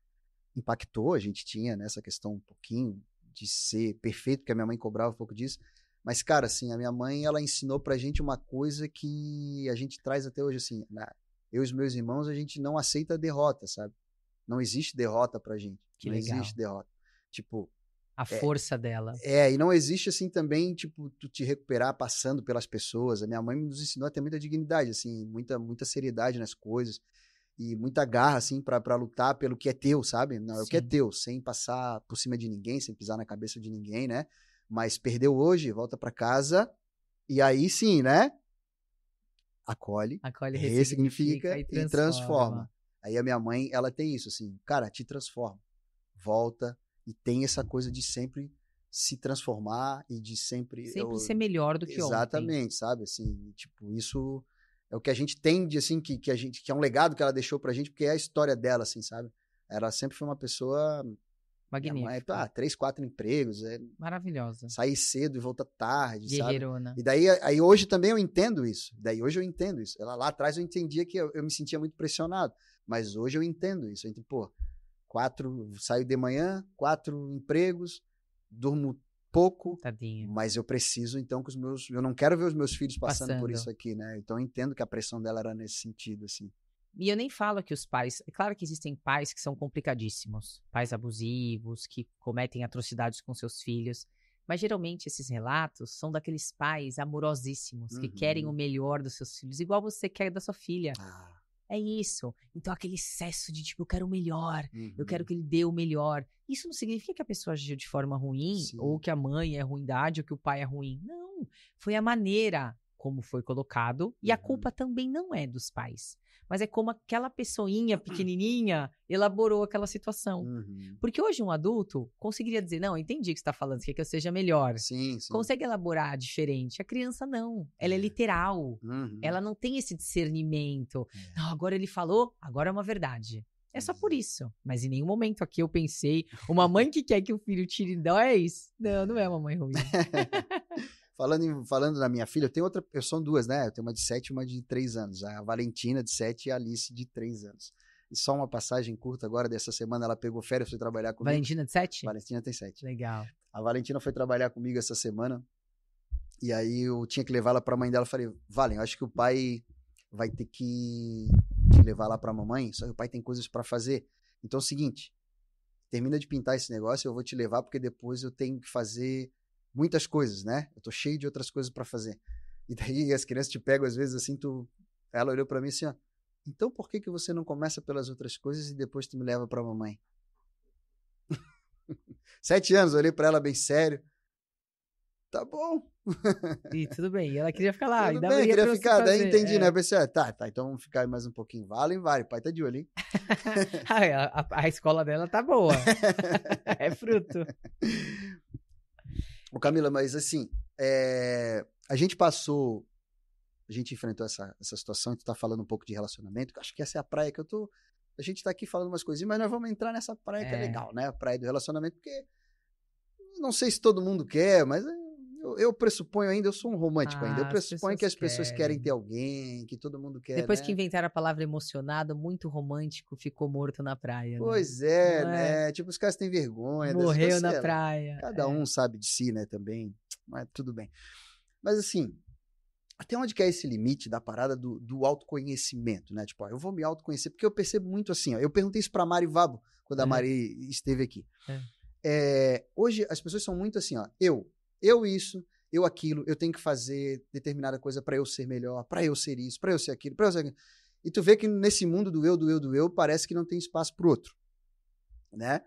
impactou, a gente tinha nessa né, questão um pouquinho de ser perfeito, que a minha mãe cobrava um pouco disso. Mas, cara, assim, a minha mãe, ela ensinou pra gente uma coisa que a gente traz até hoje, assim, na, eu e os meus irmãos, a gente não aceita derrota, sabe? Não existe derrota pra gente. Que não legal. existe derrota. Tipo. A é força dela. É, e não existe assim também, tipo, tu te recuperar passando pelas pessoas. A minha mãe nos ensinou até muita dignidade, assim, muita, muita seriedade nas coisas e muita garra, assim, para lutar pelo que é teu, sabe? Não, é o que é teu, sem passar por cima de ninguém, sem pisar na cabeça de ninguém, né? Mas perdeu hoje, volta para casa e aí sim, né? acolhe, acolhe é ressignifica, e transforma. e, transforma. Aí a minha mãe, ela tem isso, assim, cara, te transforma, volta e tem essa coisa de sempre se transformar e de sempre sempre eu, ser melhor do que exatamente, ontem. Exatamente, sabe? Assim, tipo, isso é o que a gente tem de assim que, que a gente que é um legado que ela deixou pra gente, porque é a história dela assim, sabe? Ela sempre foi uma pessoa é, é, Magnífico. mãe, ah, três, quatro empregos. É... Maravilhosa. Sair cedo e volta tarde, Guerreirona. sabe? Né? E daí, aí hoje também eu entendo isso. Daí hoje eu entendo isso. lá atrás eu entendia que eu, eu me sentia muito pressionado. Mas hoje eu entendo isso. Então, pô, quatro, saio de manhã, quatro empregos, durmo pouco, Tadinho. mas eu preciso então que os meus, eu não quero ver os meus filhos passando, passando. por isso aqui, né? Então eu entendo que a pressão dela era nesse sentido, assim. E eu nem falo que os pais. É claro que existem pais que são complicadíssimos, pais abusivos, que cometem atrocidades com seus filhos. Mas geralmente esses relatos são daqueles pais amorosíssimos, uhum. que querem o uhum. melhor dos seus filhos, igual você quer da sua filha. Ah. É isso. Então, aquele excesso de tipo, eu quero o melhor, uhum. eu quero uhum. que ele dê o melhor. Isso não significa que a pessoa agiu de forma ruim, Sim. ou que a mãe é ruindade, ou que o pai é ruim. Não. Foi a maneira como foi colocado, e uhum. a culpa uhum. também não é dos pais mas é como aquela pessoinha pequenininha elaborou aquela situação. Uhum. Porque hoje um adulto conseguiria dizer, não, entendi o que você está falando, você quer que eu seja melhor. Sim, sim. Consegue elaborar diferente. A criança não, ela é, é literal. Uhum. Ela não tem esse discernimento. É. Não, agora ele falou, agora é uma verdade. É só por isso. Mas em nenhum momento aqui eu pensei, uma mãe que quer que o filho tire 10, não, não é uma mãe ruim. Falando, falando na minha filha, eu tenho outra, eu são duas, né? Eu tenho uma de sete e uma de três anos. A Valentina de sete e a Alice de três anos. E só uma passagem curta agora dessa semana, ela pegou férias, foi trabalhar comigo. Valentina de sete Valentina tem sete Legal. A Valentina foi trabalhar comigo essa semana. E aí eu tinha que levá-la para a mãe dela. Eu falei, Valen, acho que o pai vai ter que te levar lá para a mamãe, só que o pai tem coisas para fazer. Então é o seguinte, termina de pintar esse negócio, eu vou te levar porque depois eu tenho que fazer muitas coisas, né? Eu tô cheio de outras coisas para fazer. E daí as crianças te pegam às vezes assim, tu ela olhou para mim assim, ó, então por que que você não começa pelas outras coisas e depois tu me leva para mamãe? Sete anos, olhei para ela bem sério. Tá bom. e tudo bem, e ela queria ficar lá. Tudo bem, queria ficar, daí entendi, né? é. né? Eu pensei, ah, tá, tá, então vamos ficar mais um pouquinho. Vale, vale, pai tá de olho, hein? Ah, é, a, a, a escola dela tá boa. é fruto. Ô Camila, mas assim, é... a gente passou, a gente enfrentou essa, essa situação, tu tá falando um pouco de relacionamento, que acho que essa é a praia que eu tô. A gente tá aqui falando umas coisinhas, mas nós vamos entrar nessa praia é. que é legal, né? A praia do relacionamento, porque não sei se todo mundo quer, mas é eu, eu, pressuponho ainda, eu sou um romântico ah, ainda. Eu ah, pressuponho as que as pessoas querem. querem. ter alguém, que todo mundo quer. Depois né? que inventaram a palavra emocionado, muito romântico ficou morto na praia. Né? Pois é, Não né? É? Tipo, os caras têm vergonha. Morreu na é, praia. Cada é. um sabe de si, né? Também. Mas tudo bem. Mas assim, até onde que é esse limite da parada do, do autoconhecimento, né? Tipo, ó, eu vou me autoconhecer, porque eu percebo muito assim, ó, eu perguntei isso pra Mari Vabo, quando é. a Mari esteve aqui. É. É, hoje as pessoas são muito assim, ó, eu, eu isso, eu aquilo, eu tenho que fazer determinada coisa para eu ser melhor, para eu ser isso, para eu ser aquilo, para eu ser aquilo. E tu vê que nesse mundo do eu, do eu, do eu, parece que não tem espaço para o outro, né?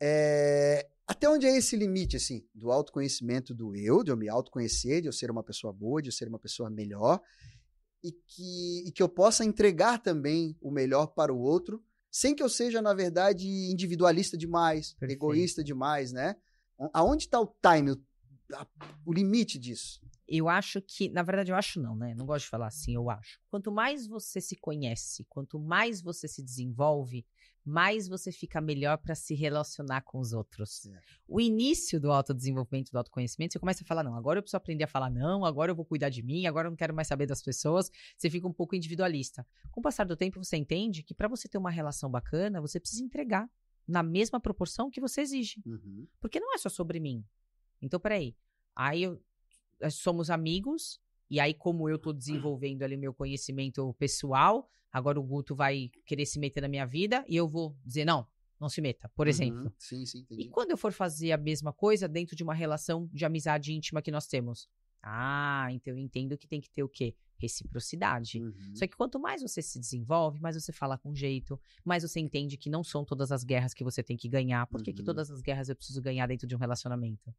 É... Até onde é esse limite, assim, do autoconhecimento do eu, de eu me autoconhecer, de eu ser uma pessoa boa, de eu ser uma pessoa melhor, e que, e que eu possa entregar também o melhor para o outro, sem que eu seja, na verdade, individualista demais, Perfeito. egoísta demais, né? Aonde está o time, o a, o limite disso? Eu acho que, na verdade, eu acho não, né? Não gosto de falar assim, eu acho. Quanto mais você se conhece, quanto mais você se desenvolve, mais você fica melhor para se relacionar com os outros. É. O início do autodesenvolvimento, do autoconhecimento, você começa a falar, não, agora eu preciso aprender a falar não, agora eu vou cuidar de mim, agora eu não quero mais saber das pessoas. Você fica um pouco individualista. Com o passar do tempo, você entende que para você ter uma relação bacana, você precisa entregar na mesma proporção que você exige. Uhum. Porque não é só sobre mim. Então, peraí. Aí eu, eh, somos amigos, e aí, como eu tô desenvolvendo ali meu conhecimento pessoal, agora o Guto vai querer se meter na minha vida e eu vou dizer, não, não se meta, por uhum, exemplo. Sim, sim, entendi. E quando eu for fazer a mesma coisa dentro de uma relação de amizade íntima que nós temos? Ah, então eu entendo que tem que ter o quê? Reciprocidade. Uhum. Só que quanto mais você se desenvolve, mais você fala com jeito, mais você entende que não são todas as guerras que você tem que ganhar. Por que, uhum. que todas as guerras eu preciso ganhar dentro de um relacionamento?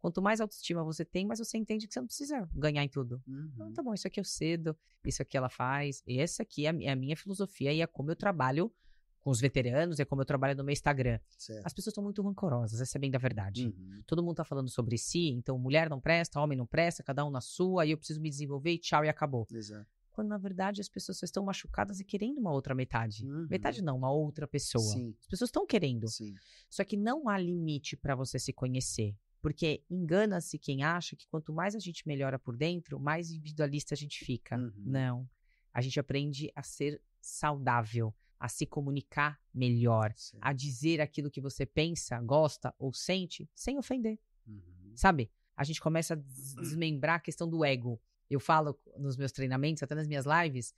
Quanto mais autoestima você tem, mais você entende que você não precisa ganhar em tudo. Então, uhum. Então, tá bom, isso aqui eu cedo, isso aqui ela faz. E essa aqui é, é a minha filosofia e é como eu trabalho com os veteranos, é como eu trabalho no meu Instagram. Certo. As pessoas estão muito rancorosas, essa é bem da verdade. Uhum. Todo mundo está falando sobre si, então mulher não presta, homem não presta, cada um na sua, e eu preciso me desenvolver e tchau, e acabou. Exato. Quando na verdade as pessoas só estão machucadas e querendo uma outra metade. Uhum. Metade não, uma outra pessoa. Sim. As pessoas estão querendo. Sim. Só que não há limite para você se conhecer. Porque engana-se quem acha que quanto mais a gente melhora por dentro, mais individualista a gente fica. Uhum. Não. A gente aprende a ser saudável, a se comunicar melhor, Sim. a dizer aquilo que você pensa, gosta ou sente sem ofender. Uhum. Sabe? A gente começa a desmembrar a questão do ego. Eu falo nos meus treinamentos, até nas minhas lives,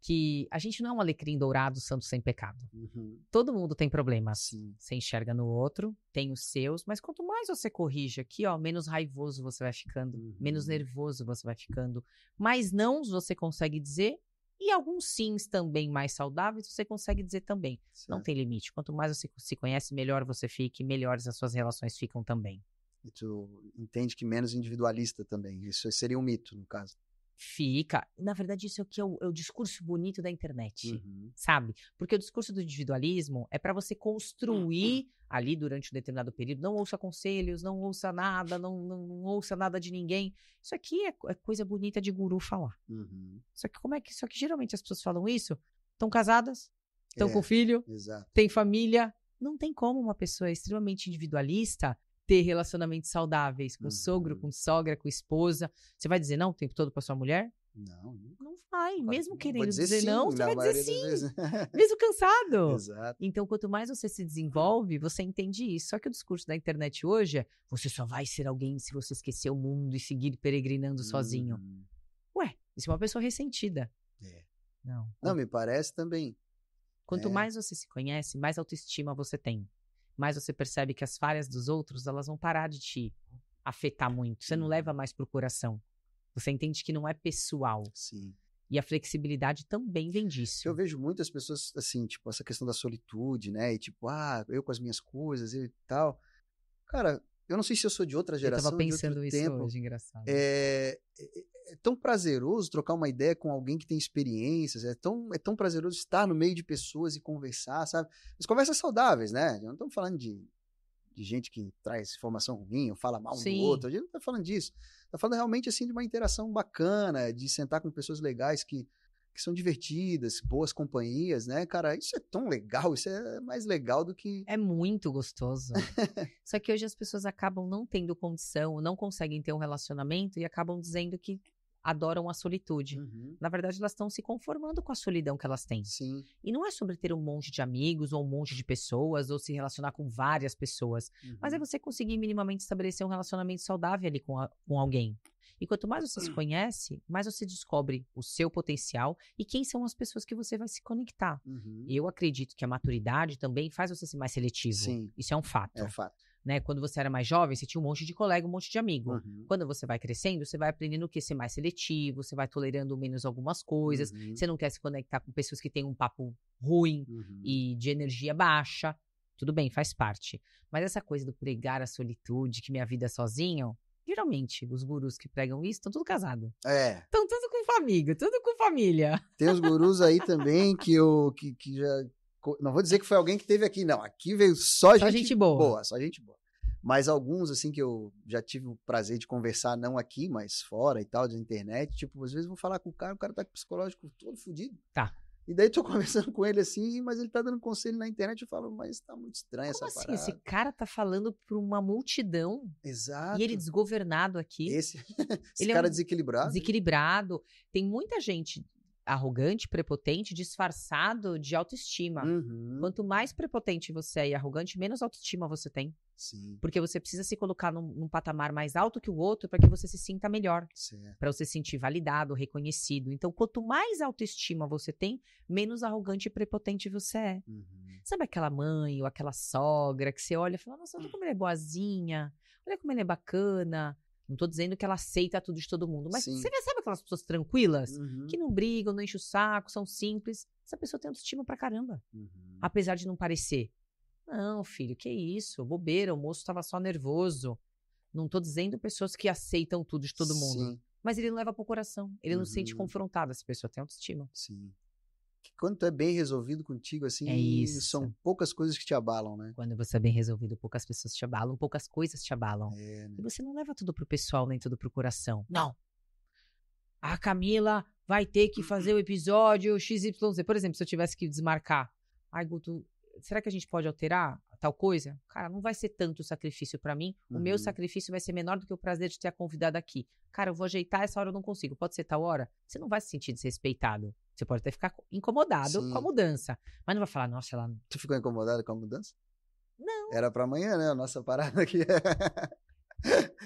que a gente não é um alecrim dourado santo sem pecado. Uhum. Todo mundo tem problemas. Sim. Você enxerga no outro, tem os seus, mas quanto mais você corrige aqui, ó, menos raivoso você vai ficando, uhum. menos nervoso você vai ficando, mais não você consegue dizer e alguns sims também mais saudáveis você consegue dizer também. Certo. Não tem limite. Quanto mais você se conhece, melhor você fica e melhores as suas relações ficam também. E tu entende que menos individualista também. Isso seria um mito, no caso. Fica. Na verdade, isso aqui é, é o, é o discurso bonito da internet, uhum. sabe? Porque o discurso do individualismo é para você construir uhum. ali durante um determinado período. Não ouça conselhos, não ouça nada, não, não, não ouça nada de ninguém. Isso aqui é, é coisa bonita de guru falar. Uhum. Só que como é que. Só que geralmente as pessoas falam isso, estão casadas, estão é, com filho, exato. tem família. Não tem como uma pessoa extremamente individualista ter relacionamentos saudáveis com uhum. sogro, com sogra, com esposa, você vai dizer não o tempo todo para sua mulher? Não, não vai. Mesmo querendo dizer, dizer sim, não, você vai dizer sim. Mesmo cansado. Exato. Então, quanto mais você se desenvolve, você entende isso. Só que o discurso da internet hoje é: você só vai ser alguém se você esquecer o mundo e seguir peregrinando hum. sozinho. Uhum. Ué, isso é uma pessoa ressentida. É. Não. Não, me parece também. Quanto é. mais você se conhece, mais autoestima você tem mais você percebe que as falhas dos outros, elas vão parar de te afetar muito. Você não uhum. leva mais pro coração. Você entende que não é pessoal. Sim. E a flexibilidade também vem disso. Eu vejo muitas pessoas, assim, tipo, essa questão da solitude, né? E tipo, ah, eu com as minhas coisas e tal. Cara, eu não sei se eu sou de outra geração. Eu tava pensando isso tempo. hoje, engraçado. É, é, é, tão prazeroso trocar uma ideia com alguém que tem experiências. É tão, é tão prazeroso estar no meio de pessoas e conversar, sabe? As conversas saudáveis, né? Não estamos falando de, de gente que traz informação ruim ou fala mal um Sim. do outro. A gente não está falando disso. Está falando realmente assim de uma interação bacana, de sentar com pessoas legais que que são divertidas, boas companhias, né? Cara, isso é tão legal, isso é mais legal do que. É muito gostoso. Só que hoje as pessoas acabam não tendo condição, não conseguem ter um relacionamento e acabam dizendo que adoram a solitude. Uhum. Na verdade, elas estão se conformando com a solidão que elas têm. Sim. E não é sobre ter um monte de amigos ou um monte de pessoas ou se relacionar com várias pessoas, uhum. mas é uhum. você conseguir minimamente estabelecer um relacionamento saudável ali com, a, com alguém. E quanto mais você se hum. conhece, mais você descobre o seu potencial e quem são as pessoas que você vai se conectar. Uhum. Eu acredito que a maturidade também faz você ser mais seletivo. Sim. Isso é um fato. É um fato. Né? Quando você era mais jovem, você tinha um monte de colega, um monte de amigo. Uhum. Quando você vai crescendo, você vai aprendendo o que ser mais seletivo, você vai tolerando menos algumas coisas, uhum. você não quer se conectar com pessoas que têm um papo ruim uhum. e de energia baixa. Tudo bem, faz parte. Mas essa coisa do pregar a solitude, que minha vida é sozinho, Geralmente, os gurus que pregam isso estão tudo casado. É. Estão tudo com família, tudo com família. Tem os gurus aí também que, eu, que, que já. Não vou dizer que foi alguém que teve aqui, não. Aqui veio só, só gente, gente boa. boa. Só gente boa. Mas alguns, assim, que eu já tive o prazer de conversar, não aqui, mas fora e tal, da internet, tipo, às vezes vou falar com o cara, o cara tá com o psicológico todo fodido. Tá. E daí tô conversando com ele assim, mas ele tá dando conselho na internet. Eu falo, mas tá muito estranho Como essa assim? Parada. Esse cara tá falando pra uma multidão. Exato. E ele desgovernado aqui. Esse, esse ele é cara é um desequilibrado. Desequilibrado. Tem muita gente arrogante, prepotente, disfarçado de autoestima. Uhum. Quanto mais prepotente você é e arrogante, menos autoestima você tem. Sim. Porque você precisa se colocar num, num patamar mais alto que o outro para que você se sinta melhor. Para você se sentir validado, reconhecido. Então, quanto mais autoestima você tem, menos arrogante e prepotente você é. Uhum. Sabe aquela mãe ou aquela sogra que você olha e fala: Nossa, olha como ela é boazinha, olha como ela é bacana. Não estou dizendo que ela aceita tudo de todo mundo, mas Sim. você percebe aquelas pessoas tranquilas, uhum. que não brigam, não enchem o saco, são simples. Essa pessoa tem autoestima pra caramba, uhum. apesar de não parecer. Não, filho, que isso, bobeira, o moço estava só nervoso. Não estou dizendo pessoas que aceitam tudo de todo mundo. Mas ele não leva pro coração. Ele uhum. não se sente uhum. confrontado. Essa pessoa tem autoestima. Sim que quando tu é bem resolvido contigo, assim, é são poucas coisas que te abalam, né? Quando você é bem resolvido, poucas pessoas te abalam, poucas coisas te abalam. É, né? E você não leva tudo pro pessoal, nem tudo pro coração. Não. A Camila vai ter que uhum. fazer o episódio XYZ. Por exemplo, se eu tivesse que desmarcar. Ai, Guto, será que a gente pode alterar tal coisa? Cara, não vai ser tanto sacrifício para mim. Uhum. O meu uhum. sacrifício vai ser menor do que o prazer de ter a convidada aqui. Cara, eu vou ajeitar essa hora, eu não consigo. Pode ser tal hora? Você não vai se sentir desrespeitado. Você pode até ficar incomodado Sim. com a mudança. Mas não vai falar, nossa, ela. Tu ficou incomodado com a mudança? Não. Era para amanhã, né? A nossa parada aqui.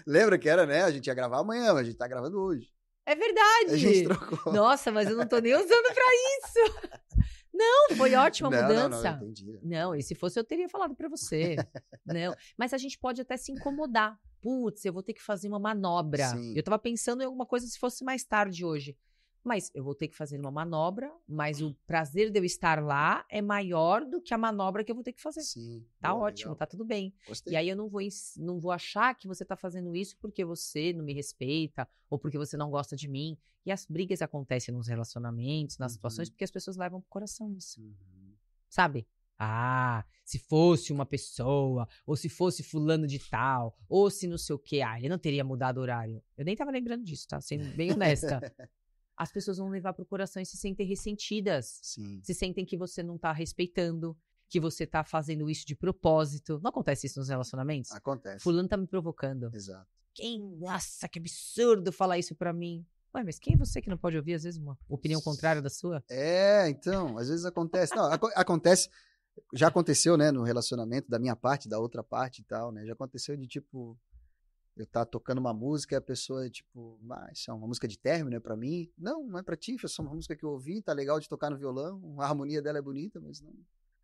Lembra que era, né? A gente ia gravar amanhã, mas a gente tá gravando hoje. É verdade. A gente trocou. Nossa, mas eu não tô nem usando pra isso. Não, foi ótima não, mudança. Não, não, entendi. Né? não, e se fosse eu teria falado para você. não, mas a gente pode até se incomodar. Putz, eu vou ter que fazer uma manobra. Sim. Eu tava pensando em alguma coisa se fosse mais tarde hoje mas eu vou ter que fazer uma manobra, mas o prazer de eu estar lá é maior do que a manobra que eu vou ter que fazer. Sim. Tá ótimo, legal. tá tudo bem. Gostei. E aí eu não vou, não vou achar que você tá fazendo isso porque você não me respeita ou porque você não gosta de mim. E as brigas acontecem nos relacionamentos, nas uhum. situações, porque as pessoas levam pro coração isso. Uhum. Sabe? Ah, se fosse uma pessoa, ou se fosse fulano de tal, ou se não sei o que, ah, ele não teria mudado o horário. Eu nem tava lembrando disso, tá? Sendo bem honesta. as pessoas vão levar pro coração e se sentem ressentidas. Sim. Se sentem que você não tá respeitando, que você tá fazendo isso de propósito. Não acontece isso nos relacionamentos? Acontece. Fulano tá me provocando. Exato. Quem, nossa, que absurdo falar isso pra mim. Ué, mas quem é você que não pode ouvir, às vezes, uma opinião contrária da sua? É, então, às vezes acontece. Não, ac acontece, já aconteceu, né, no relacionamento da minha parte, da outra parte e tal, né? Já aconteceu de tipo, eu tá tocando uma música e a pessoa, tipo, ah, isso é uma música de término, é pra mim? Não, não é pra ti, é só uma música que eu ouvi, tá legal de tocar no violão, a harmonia dela é bonita, mas não,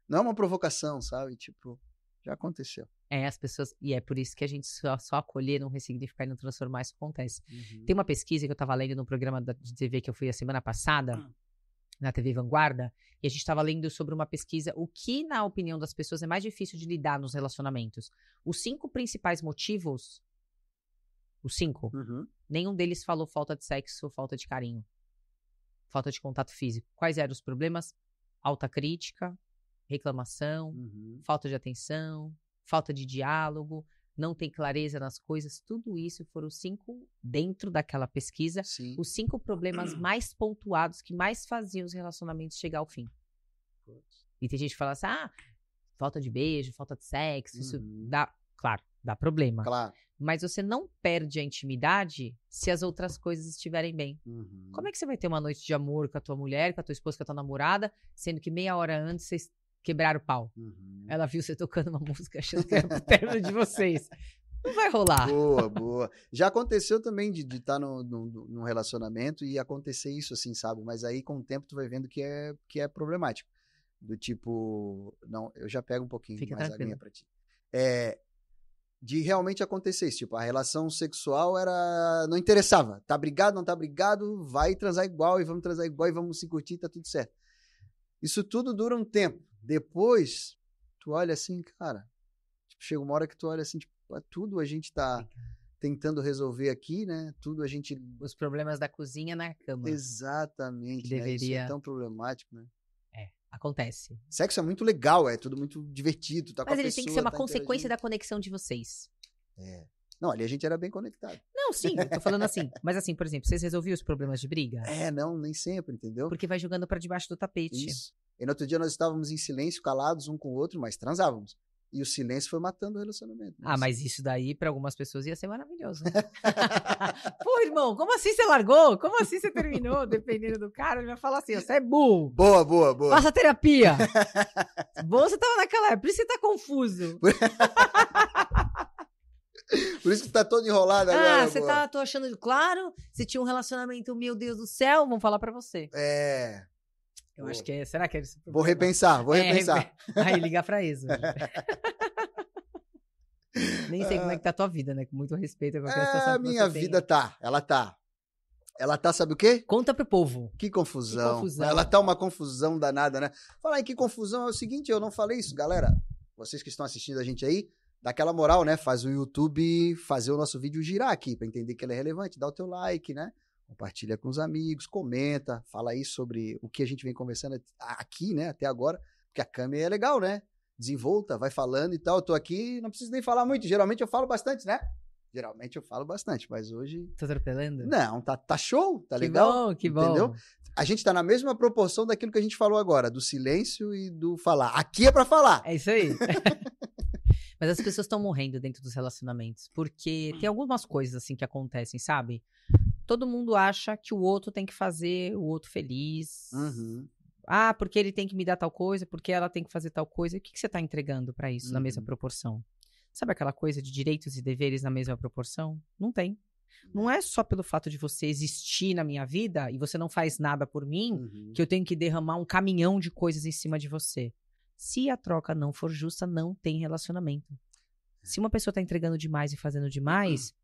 não é uma provocação, sabe? Tipo, já aconteceu. É, as pessoas. E é por isso que a gente só, só acolher, não ressignificar e não transformar, isso acontece. Uhum. Tem uma pesquisa que eu tava lendo no programa da, de TV que eu fui a semana passada. Uhum na TV Vanguarda, e a gente estava lendo sobre uma pesquisa, o que, na opinião das pessoas, é mais difícil de lidar nos relacionamentos. Os cinco principais motivos os cinco. Uhum. Nenhum deles falou falta de sexo, falta de carinho, falta de contato físico. Quais eram os problemas? Alta crítica, reclamação, uhum. falta de atenção, falta de diálogo, não tem clareza nas coisas. Tudo isso foram os cinco, dentro daquela pesquisa, Sim. os cinco problemas mais pontuados que mais faziam os relacionamentos chegar ao fim. E tem gente que fala assim: ah, falta de beijo, falta de sexo, uhum. isso dá. Claro, Dá problema. Claro. Mas você não perde a intimidade se as outras coisas estiverem bem. Uhum. Como é que você vai ter uma noite de amor com a tua mulher, com a tua esposa, com a tua namorada, sendo que meia hora antes vocês quebraram o pau? Uhum. Ela viu você tocando uma música achando que era pro término de vocês. Não vai rolar. Boa, boa. Já aconteceu também de estar tá no, num relacionamento e acontecer isso, assim, sabe? Mas aí com o tempo tu vai vendo que é, que é problemático. Do tipo, não, eu já pego um pouquinho Fica mais tranquilo. linha pra ti. É, de realmente acontecer isso. Tipo, a relação sexual era. não interessava. Tá brigado, não tá brigado, vai transar igual e vamos transar igual e vamos se curtir, tá tudo certo. Isso tudo dura um tempo. Depois, tu olha assim, cara. Tipo, chega uma hora que tu olha assim, tipo, é tudo a gente tá tentando resolver aqui, né? Tudo a gente. Os problemas da cozinha na cama. Exatamente. Né? Deveria. Isso é tão problemático, né? Acontece. Sexo é muito legal, é tudo muito divertido. Tá Mas ele pessoa, tem que ser uma tá consequência da conexão de vocês. É. Não, ali a gente era bem conectado. Não, sim, eu tô falando assim. Mas assim, por exemplo, vocês resolviam os problemas de briga? É, não, nem sempre, entendeu? Porque vai jogando para debaixo do tapete. Isso. E no outro dia nós estávamos em silêncio, calados um com o outro, mas transávamos. E o silêncio foi matando o relacionamento. Mas... Né? Ah, mas isso daí, para algumas pessoas, ia ser maravilhoso. Né? Pô, irmão, como assim você largou? Como assim você terminou? Dependendo do cara, ele vai falar assim: você é burro. Boa, boa, boa. Faça terapia. Bom, você tava naquela época, por isso você tá confuso. Por isso que tá todo enrolado ah, agora. Ah, você boa. tá, tô achando. Claro, você tinha um relacionamento, meu Deus do céu, vão falar para você. É. Eu Boa. acho que é. Será que é Vou repensar, vou é, repensar. Aí ligar pra isso. Né? Nem sei como é que tá a tua vida, né? Com muito respeito a qualquer situação. A minha vida tem. tá, ela tá. Ela tá, sabe o quê? Conta pro povo. Que confusão. que confusão. Ela tá uma confusão danada, né? Fala aí, que confusão. É o seguinte, eu não falei isso, galera. Vocês que estão assistindo a gente aí, dá aquela moral, né? Faz o YouTube fazer o nosso vídeo girar aqui, pra entender que ele é relevante. Dá o teu like, né? compartilha com os amigos, comenta, fala aí sobre o que a gente vem conversando aqui, né, até agora, porque a câmera é legal, né? Desenvolta, vai falando e tal. Eu tô aqui, não preciso nem falar muito, geralmente eu falo bastante, né? Geralmente eu falo bastante, mas hoje. Tô atropelando? Não, tá, tá show, tá que legal. Bom, que bom. Entendeu? A gente tá na mesma proporção daquilo que a gente falou agora, do silêncio e do falar. Aqui é para falar. É isso aí. mas as pessoas estão morrendo dentro dos relacionamentos, porque tem algumas coisas assim que acontecem, sabe? todo mundo acha que o outro tem que fazer o outro feliz. Uhum. Ah, porque ele tem que me dar tal coisa, porque ela tem que fazer tal coisa. O que, que você está entregando para isso uhum. na mesma uhum. proporção? Sabe aquela coisa de direitos e deveres na mesma proporção? Não tem. Não é só pelo fato de você existir na minha vida e você não faz nada por mim uhum. que eu tenho que derramar um caminhão de coisas em cima de você. Se a troca não for justa, não tem relacionamento. Se é. uma pessoa está entregando demais e fazendo demais,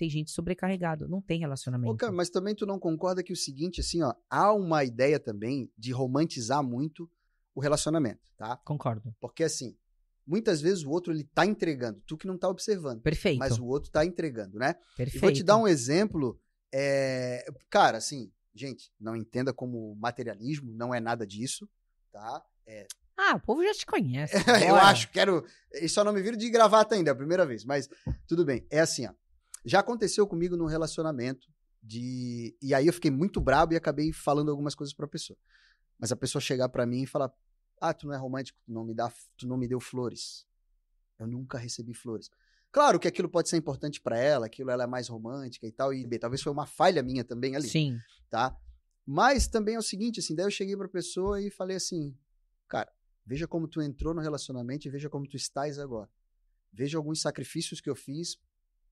tem gente sobrecarregada, não tem relacionamento. mas também tu não concorda que o seguinte, assim, ó, há uma ideia também de romantizar muito o relacionamento, tá? Concordo. Porque assim, muitas vezes o outro ele tá entregando, tu que não tá observando. Perfeito. Mas o outro tá entregando, né? Perfeito. E vou te dar um exemplo, é... cara, assim, gente, não entenda como materialismo, não é nada disso, tá? É... Ah, o povo já te conhece. eu acho, quero. isso só não me viram de gravata ainda, é a primeira vez, mas tudo bem. É assim, ó. Já aconteceu comigo num relacionamento de. E aí eu fiquei muito brabo e acabei falando algumas coisas pra pessoa. Mas a pessoa chegar para mim e falar: Ah, tu não é romântico, tu não me, dá, tu não me deu flores. Eu nunca recebi flores. Claro que aquilo pode ser importante para ela, aquilo ela é mais romântica e tal, e bem, talvez foi uma falha minha também ali. Sim. Tá? Mas também é o seguinte, assim, daí eu cheguei pra pessoa e falei assim, cara, veja como tu entrou no relacionamento e veja como tu estás agora. Veja alguns sacrifícios que eu fiz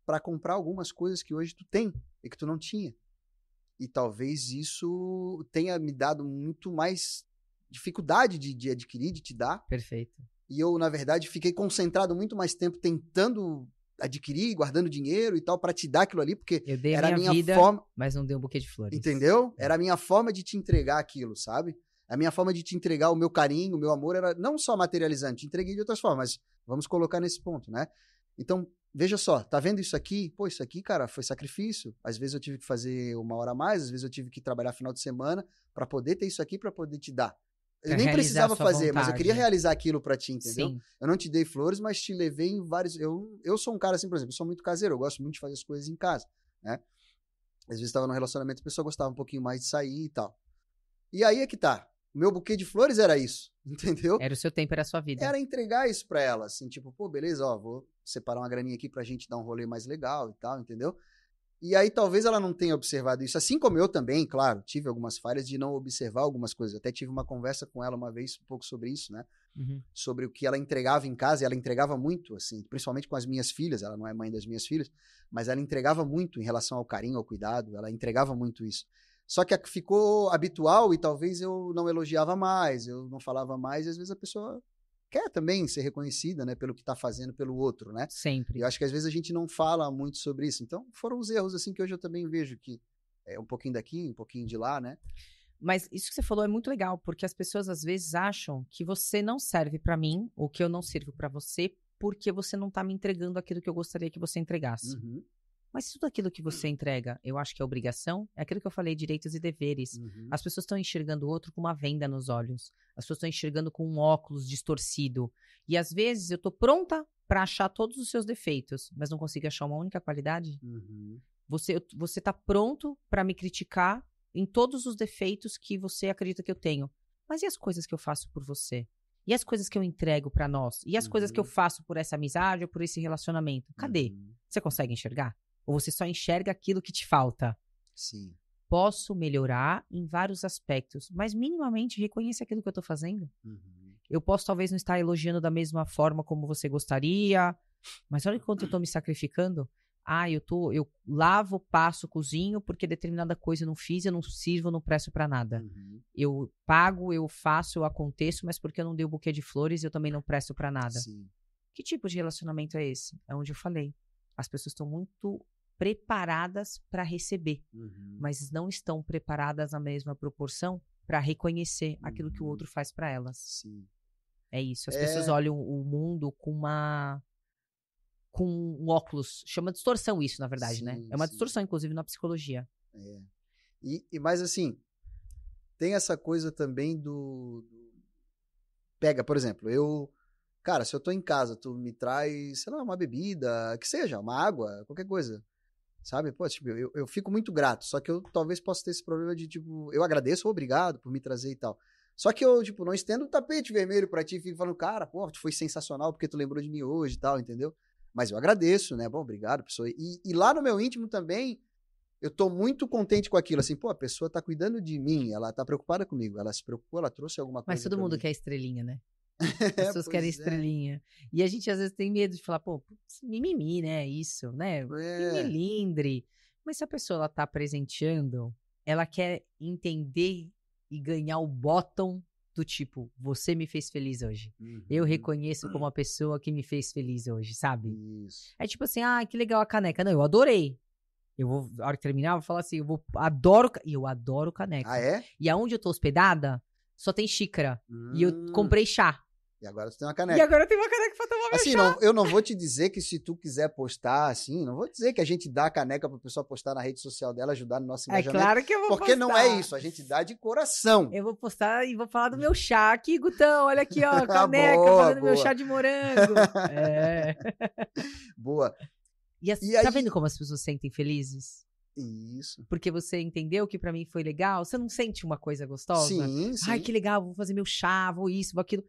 para comprar algumas coisas que hoje tu tem e que tu não tinha. E talvez isso tenha me dado muito mais dificuldade de, de adquirir, de te dar. Perfeito. E eu, na verdade, fiquei concentrado muito mais tempo tentando adquirir, guardando dinheiro e tal, para te dar aquilo ali, porque era a minha, minha vida, forma. Mas não dei um buquê de flores. Entendeu? É. Era a minha forma de te entregar aquilo, sabe? A minha forma de te entregar o meu carinho, o meu amor, era não só materializante, te entreguei de outras formas, mas vamos colocar nesse ponto, né? Então, veja só, tá vendo isso aqui? Pô, isso aqui, cara, foi sacrifício. Às vezes eu tive que fazer uma hora a mais, às vezes eu tive que trabalhar final de semana para poder ter isso aqui para poder te dar. Eu nem precisava fazer, vontade. mas eu queria realizar aquilo para ti, entendeu? Sim. Eu não te dei flores, mas te levei em vários. Eu, eu sou um cara assim, por exemplo, eu sou muito caseiro, eu gosto muito de fazer as coisas em casa, né? Às vezes estava num relacionamento, a pessoa gostava um pouquinho mais de sair e tal. E aí é que tá. O meu buquê de flores era isso, entendeu? Era o seu tempo, era a sua vida. Era entregar isso para ela, assim, tipo, pô, beleza, ó, vou separar uma graninha aqui pra gente dar um rolê mais legal e tal, entendeu? E aí talvez ela não tenha observado isso, assim como eu também, claro, tive algumas falhas de não observar algumas coisas. até tive uma conversa com ela uma vez um pouco sobre isso, né? Uhum. Sobre o que ela entregava em casa, e ela entregava muito, assim, principalmente com as minhas filhas, ela não é mãe das minhas filhas, mas ela entregava muito em relação ao carinho, ao cuidado, ela entregava muito isso. Só que ficou habitual e talvez eu não elogiava mais, eu não falava mais, e às vezes a pessoa quer também ser reconhecida, né, pelo que está fazendo pelo outro, né? Sempre. E eu acho que às vezes a gente não fala muito sobre isso. Então, foram os erros assim que hoje eu também vejo que é um pouquinho daqui, um pouquinho de lá, né? Mas isso que você falou é muito legal, porque as pessoas às vezes acham que você não serve para mim, ou que eu não sirvo para você, porque você não está me entregando aquilo que eu gostaria que você entregasse. Uhum. Mas tudo aquilo que você entrega, eu acho que é obrigação, é aquilo que eu falei, direitos e deveres. Uhum. As pessoas estão enxergando o outro com uma venda nos olhos. As pessoas estão enxergando com um óculos distorcido. E às vezes eu estou pronta para achar todos os seus defeitos, mas não consigo achar uma única qualidade. Uhum. Você, você tá pronto para me criticar em todos os defeitos que você acredita que eu tenho. Mas e as coisas que eu faço por você? E as coisas que eu entrego para nós? E as uhum. coisas que eu uhum. faço por essa amizade ou por esse relacionamento? Cadê? Uhum. Você consegue enxergar? Ou você só enxerga aquilo que te falta? Sim. Posso melhorar em vários aspectos, mas minimamente reconheça aquilo que eu estou fazendo. Uhum. Eu posso talvez não estar elogiando da mesma forma como você gostaria, mas olha quanto eu estou me sacrificando. Ah, eu tô, eu lavo, passo, cozinho porque determinada coisa eu não fiz, eu não sirvo, não presto para nada. Uhum. Eu pago, eu faço, eu aconteço, mas porque eu não dei o buquê de flores, eu também não presto para nada. Sim. Que tipo de relacionamento é esse? É onde eu falei. As pessoas estão muito preparadas para receber, uhum. mas não estão preparadas na mesma proporção para reconhecer uhum. aquilo que o uhum. outro faz para elas. Sim. É isso. As é... pessoas olham o mundo com uma com um óculos. Chama distorção isso, na verdade, né? sim, né? É uma sim. distorção, inclusive, na psicologia. É. E, e mais assim, tem essa coisa também do, do, Pega, por exemplo, eu. Cara, se eu tô em casa, tu me traz, sei lá, uma bebida, que seja, uma água, qualquer coisa. Sabe? Pô, tipo, eu, eu fico muito grato, só que eu talvez possa ter esse problema de, tipo, eu agradeço, obrigado por me trazer e tal. Só que eu, tipo, não estendo o tapete vermelho pra ti e fico falando, cara, pô, tu foi sensacional porque tu lembrou de mim hoje e tal, entendeu? Mas eu agradeço, né? Bom, obrigado, pessoa. E, e lá no meu íntimo também, eu tô muito contente com aquilo, assim, pô, a pessoa tá cuidando de mim, ela tá preocupada comigo, ela se preocupou, ela trouxe alguma coisa. Mas todo mundo mim. quer estrelinha, né? As pessoas querem é. estrelinha. E a gente às vezes tem medo de falar, pô, mimimi, né? Isso, né? É. Mas se a pessoa ela tá presenteando, ela quer entender e ganhar o bottom do tipo, você me fez feliz hoje. Uhum. Eu reconheço como a pessoa que me fez feliz hoje, sabe? Isso. É tipo assim, ah, que legal a caneca. Não, eu adorei. Eu vou, na hora que terminar, eu vou falar assim, eu vou, adoro, e eu adoro caneca. Ah, é? E aonde eu tô hospedada, só tem xícara. Hum. E eu hum. comprei chá. E agora você tem uma caneca. E agora tem uma caneca pra tomar assim, meu chá. Não, eu não vou te dizer que se tu quiser postar, assim, não vou dizer que a gente dá a caneca pro pessoal postar na rede social dela, ajudar no nosso é engajamento. É claro que eu vou Porque postar. não é isso, a gente dá de coração. Eu vou postar e vou falar do meu chá aqui, Gutão, olha aqui, ó, ah, caneca, boa, fazendo boa. meu chá de morango. é. Boa. E, as, e tá aí... vendo como as pessoas sentem felizes? Isso. Porque você entendeu que para mim foi legal. Você não sente uma coisa gostosa? Sim, sim. Ai, que legal, vou fazer meu chá, vou isso, vou aquilo.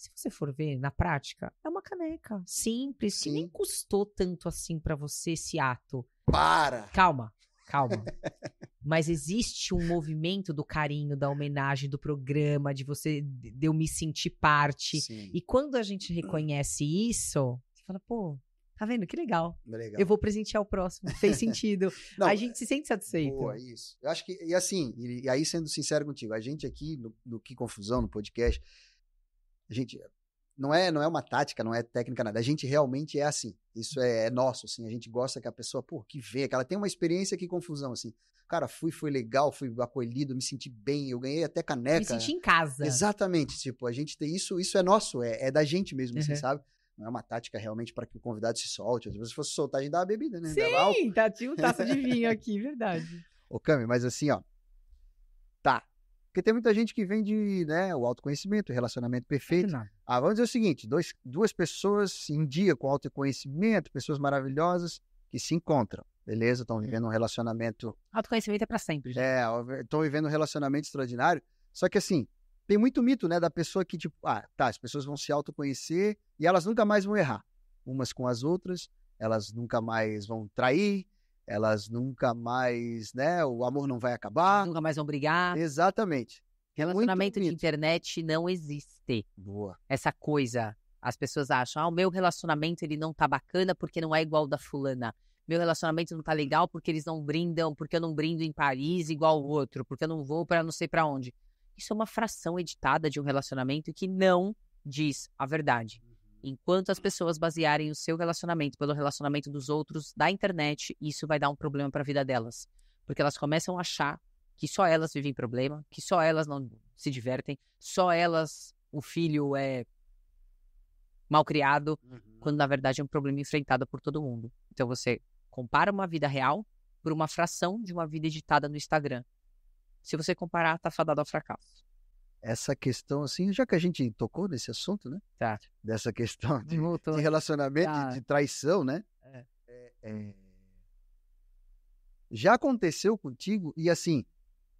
Se você for ver na prática, é uma caneca simples, Sim. que nem custou tanto assim para você esse ato. Para! Calma, calma. Mas existe um movimento do carinho, da homenagem, do programa, de você, de eu me sentir parte. Sim. E quando a gente reconhece isso, você fala, pô, Tá vendo? Que legal. legal. Eu vou presentear o próximo. Fez sentido. Não, a gente se sente satisfeito. Boa, isso. Eu acho que, e assim, e, aí sendo sincero contigo, a gente aqui no, no Que Confusão, no podcast, a gente não é, não é uma tática, não é técnica, nada. A gente realmente é assim. Isso é, é nosso, assim. A gente gosta que a pessoa, pô, que vê, que ela tem uma experiência, que confusão, assim. Cara, fui, foi legal, fui acolhido, me senti bem, eu ganhei até caneca. Me senti em casa. Exatamente, tipo, a gente tem isso, isso é nosso, é, é da gente mesmo, assim, uhum. assim, sabe? Não é uma tática realmente para que o convidado se solte. Às vezes, fosse soltar, a gente dá uma bebida, né? Sim, tá, tinha um taço de vinho aqui, verdade. Ô, Cami, mas assim, ó, porque tem muita gente que de né, o autoconhecimento, o relacionamento perfeito. ah, vamos dizer o seguinte: dois, duas pessoas em dia com autoconhecimento, pessoas maravilhosas que se encontram, beleza? Estão vivendo um relacionamento. Autoconhecimento é para sempre. Gente. É, estão vivendo um relacionamento extraordinário. Só que assim, tem muito mito, né, da pessoa que, tipo, ah, tá, as pessoas vão se autoconhecer e elas nunca mais vão errar umas com as outras, elas nunca mais vão trair, elas nunca mais, né? O amor não vai acabar. Nunca mais vão brigar. Exatamente. É relacionamento de internet não existe. Boa. Essa coisa. As pessoas acham, ah, o meu relacionamento ele não tá bacana porque não é igual da fulana. Meu relacionamento não tá legal porque eles não brindam, porque eu não brindo em Paris igual o outro, porque eu não vou para não sei para onde. Isso é uma fração editada de um relacionamento que não diz a verdade. Enquanto as pessoas basearem o seu relacionamento pelo relacionamento dos outros da internet, isso vai dar um problema para a vida delas. Porque elas começam a achar que só elas vivem problema, que só elas não se divertem, só elas o filho é mal criado, uhum. quando na verdade é um problema enfrentado por todo mundo. Então você compara uma vida real por uma fração de uma vida editada no Instagram. Se você comparar, tá fadado ao fracasso essa questão, assim, já que a gente tocou nesse assunto, né? Tá. Dessa questão de, de relacionamento, tá. de traição, né? É. É, é... Já aconteceu contigo e assim,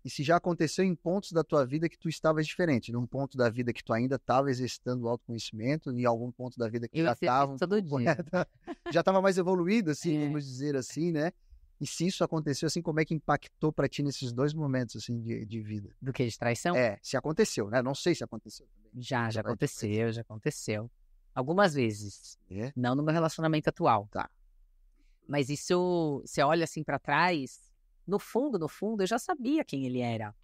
e se já aconteceu em pontos da tua vida que tu estavas diferente, num ponto da vida que tu ainda estava exercitando o autoconhecimento, em algum ponto da vida que tu já estava um... já estava mais evoluído, assim, é. vamos dizer assim, né? E se isso aconteceu, assim, como é que impactou para ti nesses dois momentos, assim, de, de vida? Do que, de traição? É, se aconteceu, né? Não sei se aconteceu. Já, já aconteceu, já aconteceu. Algumas vezes. É? Não no meu relacionamento atual. Tá. Mas isso, você olha assim para trás, no fundo, no fundo, eu já sabia quem ele era.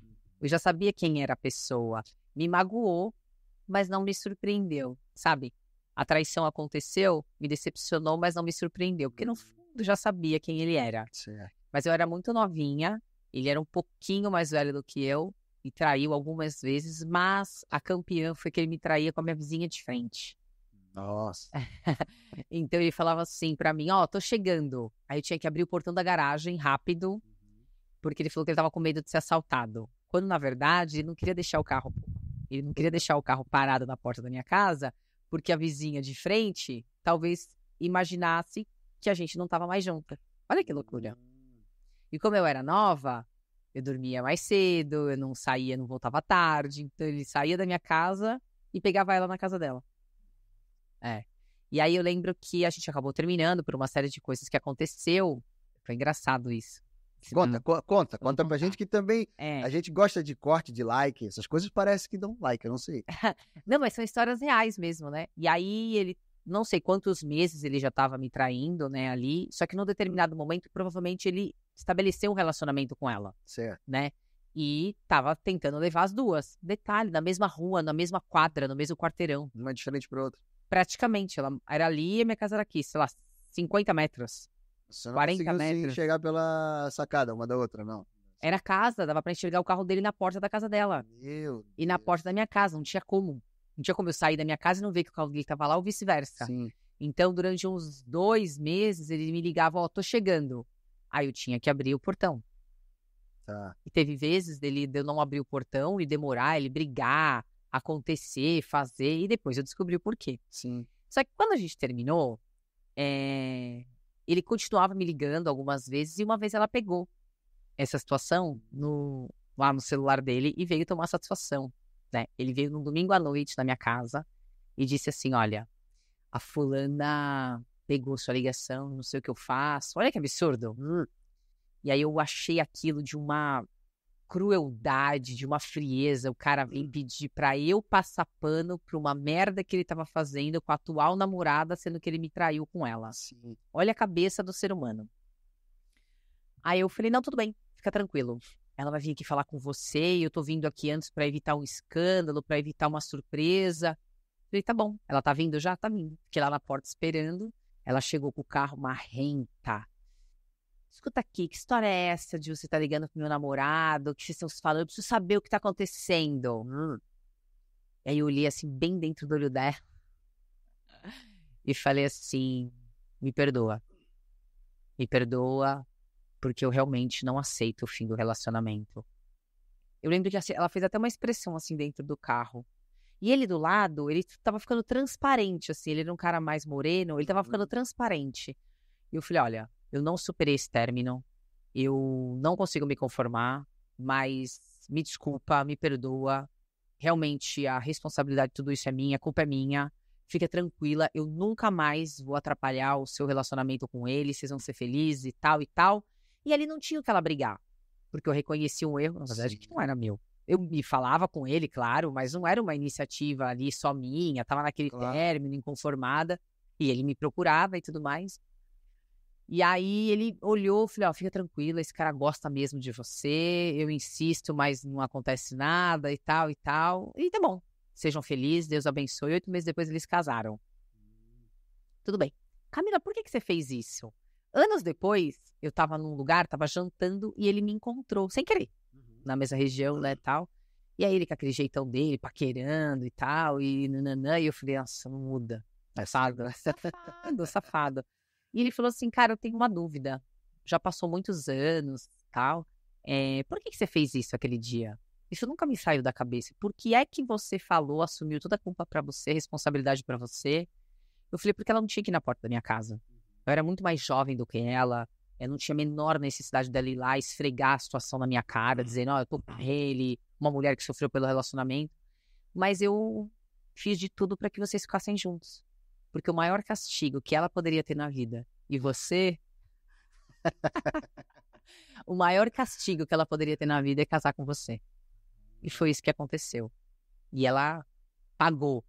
Eu já sabia quem era a pessoa. Me magoou, mas não me surpreendeu, sabe? A traição aconteceu, me decepcionou, mas não me surpreendeu. Porque no fundo, mundo já sabia quem ele era. Certo. Mas eu era muito novinha, ele era um pouquinho mais velho do que eu, e traiu algumas vezes, mas a campeã foi que ele me traía com a minha vizinha de frente. Nossa. então ele falava assim para mim, ó, oh, tô chegando. Aí eu tinha que abrir o portão da garagem rápido, uhum. porque ele falou que ele tava com medo de ser assaltado. Quando na verdade ele não queria deixar o carro, ele não queria deixar o carro parado na porta da minha casa, porque a vizinha de frente talvez imaginasse que a gente não estava mais junta. Olha que loucura. E como eu era nova, eu dormia mais cedo, eu não saía, não voltava tarde. Então ele saía da minha casa e pegava ela na casa dela. É. E aí eu lembro que a gente acabou terminando por uma série de coisas que aconteceu. Foi engraçado isso. Conta, co conta, conta pra gente que também é. a gente gosta de corte, de like, essas coisas parece que dão like, eu não sei. não, mas são histórias reais mesmo, né? E aí ele não sei quantos meses ele já estava me traindo, né, ali. Só que num determinado momento, provavelmente ele estabeleceu um relacionamento com ela. Certo. Né? E estava tentando levar as duas. Detalhe, na mesma rua, na mesma quadra, no mesmo quarteirão. Uma diferente para outra. Praticamente, ela era ali e minha casa era aqui, sei lá, 50 metros. Você não 40 metros. chegar pela sacada uma da outra, não. Era casa, dava para enxergar o carro dele na porta da casa dela. Meu e Deus. na porta da minha casa, não tinha como. Não tinha como eu sair da minha casa e não ver que o carro dele estava lá ou vice-versa. Então, durante uns dois meses, ele me ligava, ó, oh, tô chegando. Aí eu tinha que abrir o portão. Tá. E teve vezes dele de eu não abrir o portão e demorar, ele brigar, acontecer, fazer, e depois eu descobri o porquê. Sim. Só que quando a gente terminou, é... ele continuava me ligando algumas vezes, e uma vez ela pegou essa situação no... lá no celular dele e veio tomar satisfação né? Ele veio num domingo à noite na minha casa e disse assim: Olha, a fulana pegou sua ligação, não sei o que eu faço. Olha que absurdo. Hum. E aí eu achei aquilo de uma crueldade, de uma frieza. O cara vem pedir pra eu passar pano pra uma merda que ele tava fazendo com a atual namorada, sendo que ele me traiu com ela. Sim. Olha a cabeça do ser humano. Aí eu falei: Não, tudo bem, fica tranquilo ela vai vir aqui falar com você, e eu tô vindo aqui antes para evitar um escândalo, para evitar uma surpresa. Eu falei, tá bom, ela tá vindo já? Tá vindo. Fiquei lá na porta esperando, ela chegou com o carro marrenta. Escuta aqui, que história é essa de você tá ligando pro meu namorado, o que vocês estão se falando, eu preciso saber o que tá acontecendo. Hum. E aí eu olhei assim, bem dentro do olho dela, e falei assim, me perdoa. Me perdoa, porque eu realmente não aceito o fim do relacionamento. Eu lembro que assim, ela fez até uma expressão assim dentro do carro. E ele do lado, ele tava ficando transparente, assim. Ele era um cara mais moreno, ele tava ficando uhum. transparente. E eu falei: olha, eu não superei esse término, eu não consigo me conformar, mas me desculpa, me perdoa. Realmente a responsabilidade de tudo isso é minha, a culpa é minha. Fica tranquila, eu nunca mais vou atrapalhar o seu relacionamento com ele, vocês vão ser felizes e tal e tal. E ele não tinha o que ela brigar. Porque eu reconheci um erro, na verdade, que não era meu. Eu me falava com ele, claro, mas não era uma iniciativa ali só minha, tava naquele claro. término, inconformada. E ele me procurava e tudo mais. E aí ele olhou, falou, ó, oh, fica tranquila, esse cara gosta mesmo de você, eu insisto, mas não acontece nada e tal e tal. E tá bom, sejam felizes, Deus abençoe. Oito meses depois eles casaram. Hum. Tudo bem. Camila, por que, que você fez isso? Anos depois, eu tava num lugar, tava jantando e ele me encontrou, sem querer, uhum. na mesma região, né, tal. E aí ele com aquele jeitão dele, paquerando e tal, e nananã, e eu falei, nossa, não muda. É safado, safado, safado. E ele falou assim, cara, eu tenho uma dúvida. Já passou muitos anos, tal. É, por que, que você fez isso aquele dia? Isso nunca me saiu da cabeça. Por que é que você falou, assumiu toda a culpa para você, responsabilidade para você? Eu falei, porque ela não tinha que ir na porta da minha casa. Eu era muito mais jovem do que ela. Eu não tinha a menor necessidade dela ir lá esfregar a situação na minha cara, uhum. dizendo, ó, oh, eu tô com uhum. ele, uma mulher que sofreu pelo relacionamento. Mas eu fiz de tudo para que vocês ficassem juntos. Porque o maior castigo que ela poderia ter na vida e você. o maior castigo que ela poderia ter na vida é casar com você. E foi isso que aconteceu. E ela pagou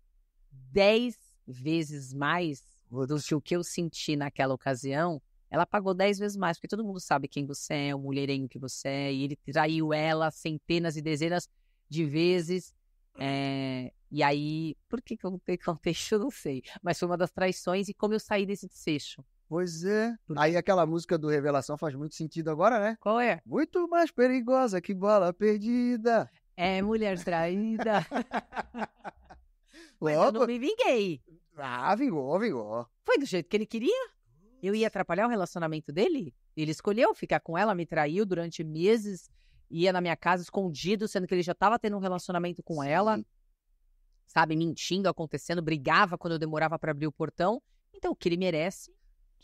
dez vezes mais do que o que eu senti naquela ocasião, ela pagou dez vezes mais, porque todo mundo sabe quem você é, o mulherengo que você é, e ele traiu ela centenas e dezenas de vezes. É, e aí, por que, que eu contei contexto, eu não sei. Mas foi uma das traições e como eu saí desse desfecho. Pois é. Aí aquela música do Revelação faz muito sentido agora, né? Qual é? Muito mais perigosa que bola perdida. É mulher traída. Mas Logo... eu não me vinguei. Ah, vingou, vingou. Foi do jeito que ele queria? Eu ia atrapalhar o relacionamento dele? Ele escolheu ficar com ela, me traiu durante meses, ia na minha casa escondido, sendo que ele já estava tendo um relacionamento com Sim. ela, sabe, mentindo, acontecendo, brigava quando eu demorava para abrir o portão. Então, o que ele merece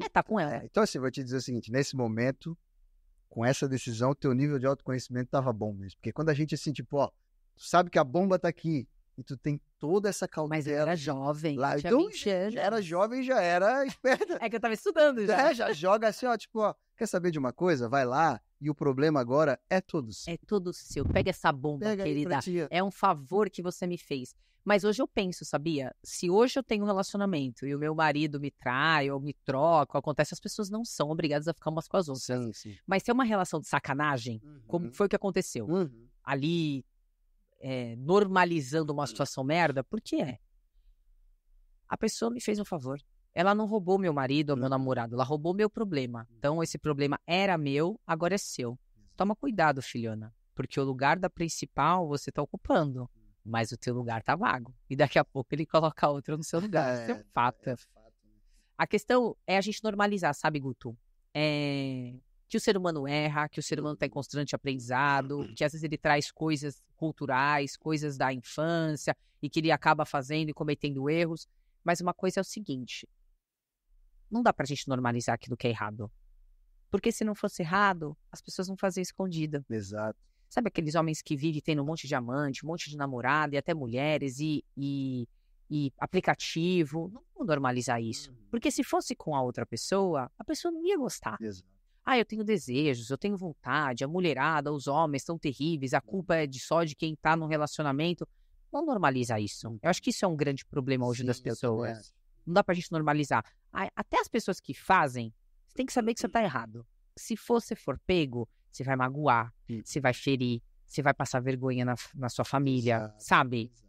é estar tá com ela. É, então, assim, vou te dizer o seguinte: nesse momento, com essa decisão, teu nível de autoconhecimento estava bom mesmo. Porque quando a gente, assim, tipo, ó, tu sabe que a bomba está aqui, e tu tem toda essa cautela. Mas eu era jovem. Lá. Tinha então, 20 anos. era jovem já era esperta. é que eu tava estudando já. É, já joga assim, ó, tipo, ó, quer saber de uma coisa? Vai lá e o problema agora é todo seu. É todo seu. Pega essa bomba, Pega querida. É um favor que você me fez. Mas hoje eu penso, sabia? Se hoje eu tenho um relacionamento e o meu marido me trai ou me troca, acontece, as pessoas não são obrigadas a ficar umas com as outras. Sim, sim. Mas se é uma relação de sacanagem, uhum. como foi o que aconteceu? Uhum. Ali, é, normalizando uma hum. situação merda, porque é. A pessoa me fez um favor. Ela não roubou meu marido ou meu uhum. namorado, ela roubou meu problema. Uhum. Então, esse problema era meu, agora é seu. Toma cuidado, filhona, porque o lugar da principal você está ocupando, hum. mas o teu lugar tá vago. E daqui a pouco ele coloca outro no seu lugar. Isso é um é, fato. É né? A questão é a gente normalizar, sabe, Guto? É que o ser humano erra, que o ser humano está em constante aprendizado, uhum. que às vezes ele traz coisas culturais, coisas da infância, e que ele acaba fazendo e cometendo erros. Mas uma coisa é o seguinte: não dá para a gente normalizar aquilo que é errado. Porque se não fosse errado, as pessoas não faziam escondida. Exato. Sabe aqueles homens que vivem tendo um monte de amante, um monte de namorada e até mulheres e, e, e aplicativo? Não vamos normalizar isso. Uhum. Porque se fosse com a outra pessoa, a pessoa não ia gostar. Exato. Ah, eu tenho desejos, eu tenho vontade, a mulherada, os homens são terríveis, a culpa é de só de quem está no relacionamento. Não normaliza isso. Eu acho que isso é um grande problema hoje Sim, das é pessoas. É não dá pra gente normalizar. Até as pessoas que fazem, você tem que saber que você tá errado. Se você for pego, você vai magoar, hum. você vai ferir, você vai passar vergonha na, na sua família, exato, sabe? Exato.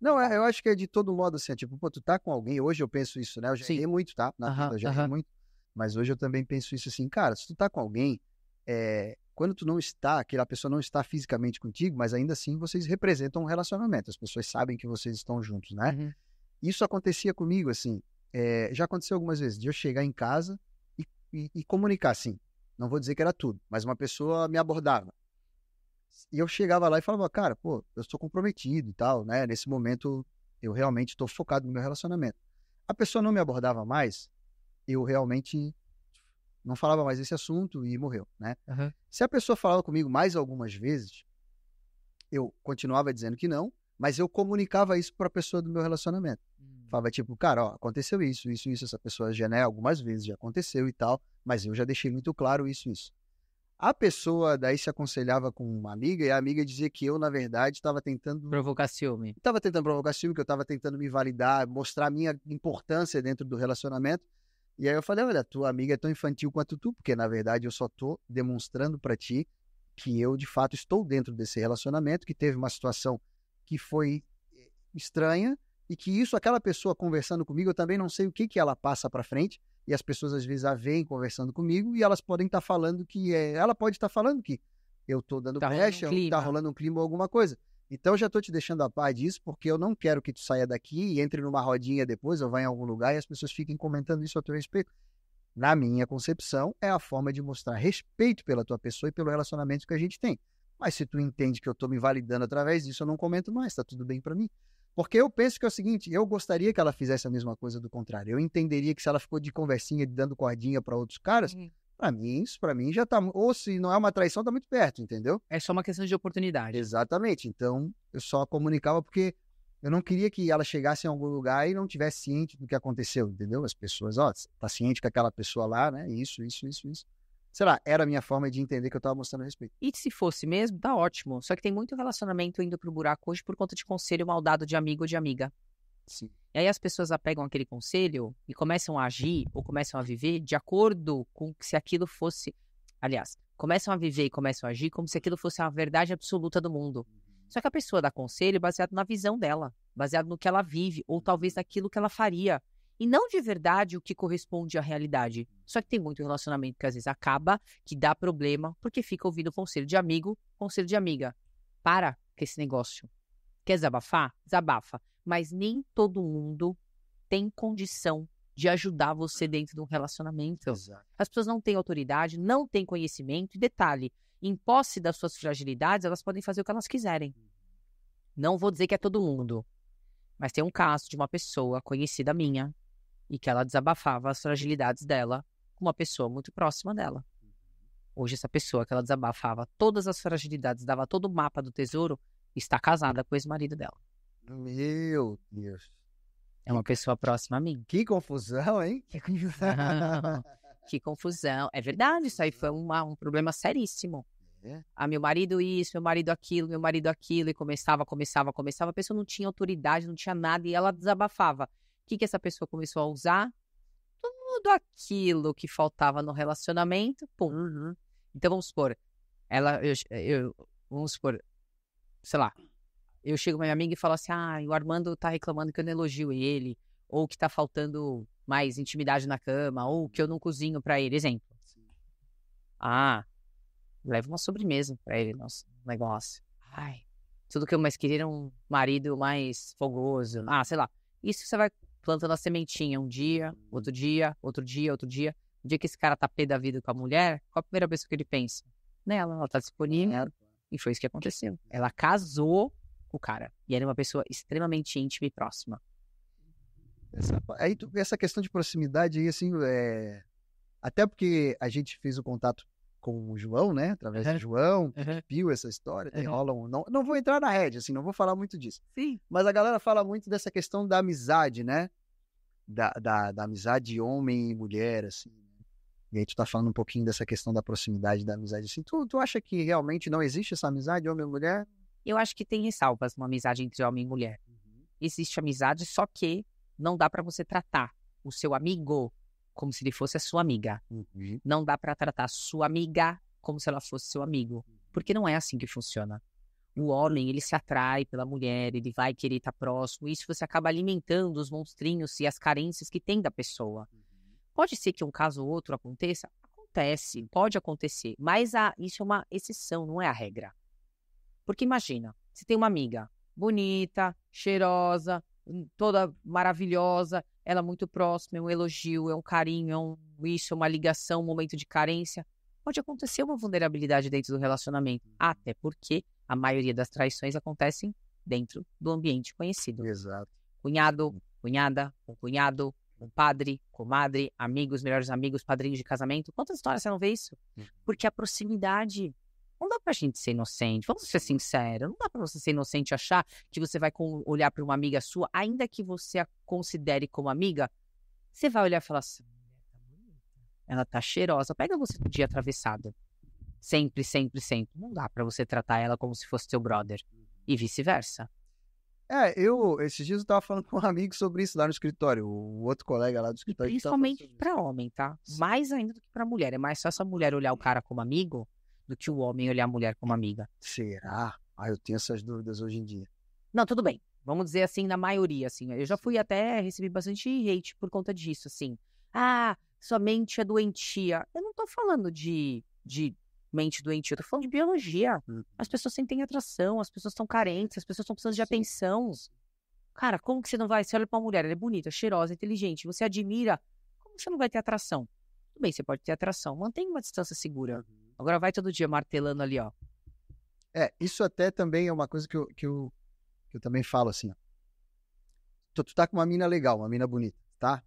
Não, é, eu acho que é de todo modo assim, é tipo, pô, tu tá com alguém, hoje eu penso isso, né? Eu já errei muito, tá? Na uh -huh, vida, eu já uh -huh. errei muito. Mas hoje eu também penso isso assim, cara, se tu tá com alguém, é, quando tu não está, aquela pessoa não está fisicamente contigo, mas ainda assim vocês representam um relacionamento, as pessoas sabem que vocês estão juntos, né? Uhum. Isso acontecia comigo, assim, é, já aconteceu algumas vezes, de eu chegar em casa e, e, e comunicar, assim, não vou dizer que era tudo, mas uma pessoa me abordava. E eu chegava lá e falava, cara, pô, eu estou comprometido e tal, né? Nesse momento eu realmente estou focado no meu relacionamento. A pessoa não me abordava mais, eu realmente não falava mais esse assunto e morreu, né? Uhum. Se a pessoa falava comigo mais algumas vezes, eu continuava dizendo que não, mas eu comunicava isso para a pessoa do meu relacionamento. Uhum. Falava tipo, cara, ó, aconteceu isso, isso, isso, essa pessoa já, né, algumas vezes já aconteceu e tal, mas eu já deixei muito claro isso, isso. A pessoa daí se aconselhava com uma amiga e a amiga dizia que eu, na verdade, estava tentando. Provocar ciúme. Estava tentando provocar ciúme, que eu estava tentando me validar, mostrar a minha importância dentro do relacionamento e aí eu falei, olha, tua amiga é tão infantil quanto tu, porque na verdade eu só tô demonstrando para ti que eu de fato estou dentro desse relacionamento, que teve uma situação que foi eh, estranha e que isso aquela pessoa conversando comigo, eu também não sei o que que ela passa para frente, e as pessoas às vezes a veem conversando comigo e elas podem estar tá falando que é, ela pode estar tá falando que eu tô dando tá brecha, um tá rolando um clima ou alguma coisa. Então, eu já estou te deixando a par disso, porque eu não quero que tu saia daqui e entre numa rodinha depois ou vá em algum lugar e as pessoas fiquem comentando isso a teu respeito. Na minha concepção, é a forma de mostrar respeito pela tua pessoa e pelo relacionamento que a gente tem. Mas se tu entende que eu estou me validando através disso, eu não comento mais, está tudo bem para mim. Porque eu penso que é o seguinte, eu gostaria que ela fizesse a mesma coisa do contrário. Eu entenderia que se ela ficou de conversinha, de dando cordinha para outros caras, uhum. Para mim, isso para mim já tá. Ou se não é uma traição, tá muito perto, entendeu? É só uma questão de oportunidade. Exatamente. Então, eu só comunicava porque eu não queria que ela chegasse em algum lugar e não tivesse ciente do que aconteceu, entendeu? As pessoas, ó, tá ciente que aquela pessoa lá, né? Isso, isso, isso, isso. Sei lá, era a minha forma de entender que eu tava mostrando respeito. E se fosse mesmo, tá ótimo. Só que tem muito relacionamento indo pro buraco hoje por conta de conselho mal dado de amigo ou de amiga. Sim. E aí as pessoas apegam aquele conselho e começam a agir ou começam a viver de acordo com se aquilo fosse. Aliás, começam a viver e começam a agir como se aquilo fosse a verdade absoluta do mundo. Uhum. Só que a pessoa dá conselho baseado na visão dela, baseado no que ela vive, ou talvez naquilo que ela faria. E não de verdade o que corresponde à realidade. Só que tem muito relacionamento que às vezes acaba, que dá problema, porque fica ouvindo conselho de amigo, conselho de amiga. Para com esse negócio. Quer desabafar? Desabafa mas nem todo mundo tem condição de ajudar você dentro de um relacionamento. Exato. As pessoas não têm autoridade, não têm conhecimento. E detalhe, em posse das suas fragilidades, elas podem fazer o que elas quiserem. Não vou dizer que é todo mundo, mas tem um caso de uma pessoa conhecida minha e que ela desabafava as fragilidades dela com uma pessoa muito próxima dela. Hoje, essa pessoa que ela desabafava todas as fragilidades, dava todo o mapa do tesouro, está casada com o ex-marido dela. Meu Deus. É uma pessoa próxima a mim. Que confusão, hein? Que confusão. que confusão. É verdade, isso aí foi uma, um problema seríssimo. É. Ah, meu marido isso, meu marido aquilo, meu marido aquilo, e começava, começava, começava. A pessoa não tinha autoridade, não tinha nada, e ela desabafava. O que, que essa pessoa começou a usar? Tudo aquilo que faltava no relacionamento, pum. Uhum. Então vamos supor, ela, eu, eu, vamos supor, sei lá, eu chego pra minha amiga e falo assim: ah, o Armando tá reclamando que eu não elogio ele, ou que tá faltando mais intimidade na cama, ou que eu não cozinho para ele, exemplo. Ah, leva uma sobremesa para ele, nosso negócio. Ai, tudo que eu mais queria era um marido mais fogoso. Ah, sei lá. Isso você vai plantando a sementinha um dia, outro uhum. dia, outro dia, outro dia. O dia que esse cara tá pé da vida com a mulher, qual a primeira pessoa que ele pensa? Nela, ela tá disponível. E foi isso que aconteceu. É. Ela casou com o cara. E era é uma pessoa extremamente íntima e próxima. Essa, aí, essa questão de proximidade aí, assim, é... até porque a gente fez o contato com o João, né? Através uhum. do João, que uhum. viu essa história, uhum. rola um... não, não vou entrar na rede, assim, não vou falar muito disso. Sim. Mas a galera fala muito dessa questão da amizade, né? Da, da, da amizade homem e mulher, assim. E aí tu tá falando um pouquinho dessa questão da proximidade, da amizade, assim. Tu, tu acha que realmente não existe essa amizade homem e mulher? Eu acho que tem ressalvas numa amizade entre homem e mulher. Uhum. Existe amizade, só que não dá para você tratar o seu amigo como se ele fosse a sua amiga. Uhum. Não dá para tratar a sua amiga como se ela fosse seu amigo, porque não é assim que funciona. O homem, ele se atrai pela mulher, ele vai querer estar próximo, isso você acaba alimentando os monstrinhos e as carências que tem da pessoa. Uhum. Pode ser que um caso ou outro aconteça? Acontece, pode acontecer, mas a, isso é uma exceção, não é a regra. Porque imagina, se tem uma amiga bonita, cheirosa, hum, toda maravilhosa, ela é muito próxima, é um elogio, é um carinho, é um isso, é uma ligação, um momento de carência. Pode acontecer uma vulnerabilidade dentro do relacionamento, uhum. até porque a maioria das traições acontecem dentro do ambiente conhecido. Exato. Cunhado, cunhada, um cunhado, um padre, comadre, amigos, melhores amigos, padrinhos de casamento. Quantas histórias você não vê isso? Uhum. Porque a proximidade não dá pra gente ser inocente, vamos ser sinceros. Não dá pra você ser inocente e achar que você vai olhar para uma amiga sua, ainda que você a considere como amiga, você vai olhar e falar assim: tá ela tá cheirosa, pega você no dia atravessado. Sempre, sempre, sempre. Não dá para você tratar ela como se fosse seu brother. E vice-versa. É, eu, esses dias eu tava falando com um amigo sobre isso lá no escritório, o outro colega lá do escritório. E principalmente pra para homem, tá? Mais ainda do que para mulher. É mais só essa mulher olhar o cara como amigo do que o homem olhar a mulher como amiga. Será? Ah, eu tenho essas dúvidas hoje em dia. Não, tudo bem. Vamos dizer assim, na maioria, assim. Eu já fui até, recebi bastante hate por conta disso, assim. Ah, sua mente é doentia. Eu não tô falando de, de mente doentia, eu tô falando de biologia. Uhum. As pessoas sentem atração, as pessoas estão carentes, as pessoas estão precisando de atenção. Cara, como que você não vai? Você olha pra uma mulher, ela é bonita, cheirosa, inteligente, você admira. Como você não vai ter atração? Tudo bem, você pode ter atração, mantém uma distância segura. Uhum. Agora vai todo dia martelando ali, ó. É, isso até também é uma coisa que eu, que eu, que eu também falo assim. Tu, tu tá com uma mina legal, uma mina bonita, tá?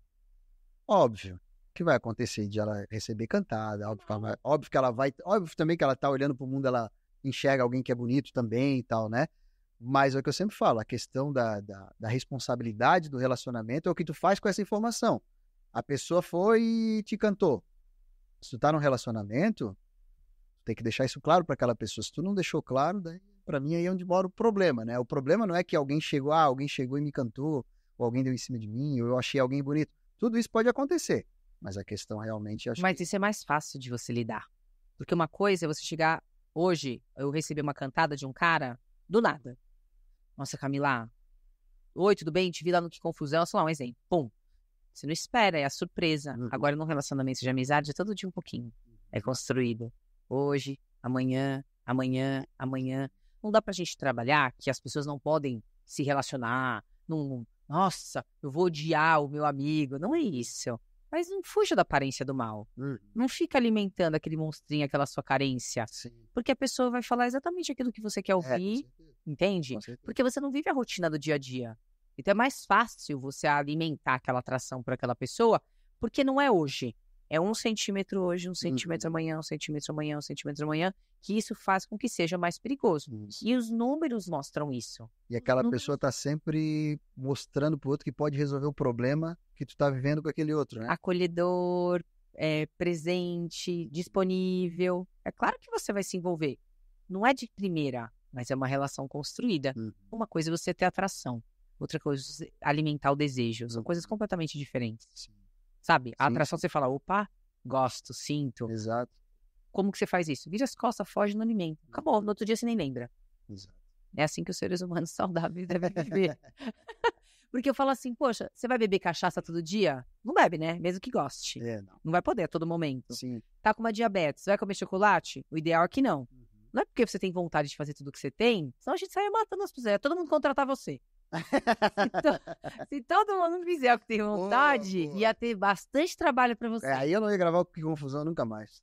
Óbvio que vai acontecer de ela receber cantada, óbvio que ela vai, óbvio que ela vai, óbvio também que ela tá olhando pro mundo, ela enxerga alguém que é bonito também e tal, né? Mas é o que eu sempre falo, a questão da, da, da responsabilidade do relacionamento é o que tu faz com essa informação. A pessoa foi e te cantou. Se tu tá num relacionamento, tem que deixar isso claro para aquela pessoa. Se tu não deixou claro, daí para mim aí é onde mora o problema, né? O problema não é que alguém chegou, ah, alguém chegou e me cantou, ou alguém deu em cima de mim, ou eu achei alguém bonito. Tudo isso pode acontecer, mas a questão realmente é... Mas que... isso é mais fácil de você lidar. Porque uma coisa é você chegar hoje, eu recebi uma cantada de um cara do nada. Nossa, Camila. Oi, tudo bem? Te vi lá no que confusão, sei lá, um exemplo. Pum. Você não espera, é a surpresa. Uhum. Agora, num relacionamento de amizade, é todo dia um pouquinho. É uhum. construído. Hoje, amanhã, amanhã, amanhã. Não dá pra gente trabalhar que as pessoas não podem se relacionar. nossa, eu vou odiar o meu amigo. Não é isso. Mas não fuja da aparência do mal. Uhum. Não fica alimentando aquele monstrinho, aquela sua carência. Sim. Porque a pessoa vai falar exatamente aquilo que você quer é, ouvir, é, entende? Porque você não vive a rotina do dia a dia. Então é mais fácil você alimentar aquela atração para aquela pessoa, porque não é hoje. É um centímetro hoje, um centímetro uhum. amanhã, um centímetro amanhã, um centímetro amanhã, que isso faz com que seja mais perigoso. E os números mostram isso. E aquela números... pessoa está sempre mostrando para o outro que pode resolver o problema que tu está vivendo com aquele outro, né? Acolhedor, é, presente, disponível. É claro que você vai se envolver. Não é de primeira, mas é uma relação construída. Uhum. Uma coisa é você ter atração, outra coisa alimentar o desejo. São coisas completamente diferentes. Sim. Sabe? A sim, atração sim. você fala, opa, gosto, sinto. Exato. Como que você faz isso? Vira as costas, foge no alimento. Hum. Acabou, no outro dia você nem lembra. Exato. É assim que os seres humanos saudáveis devem viver. Porque eu falo assim, poxa, você vai beber cachaça todo dia? Não bebe, né? Mesmo que goste. É, não. não. vai poder a todo momento. Sim. Tá com uma diabetes, vai comer chocolate? O ideal é que não. Uhum. Não é porque você tem vontade de fazer tudo que você tem, senão a gente sai matando as pessoas. É todo mundo contratar você. Se, to... Se, todo mundo fizer o que tem vontade, ia ter bastante trabalho para é, você. É, aí eu não ia gravar o Que Confusão nunca mais.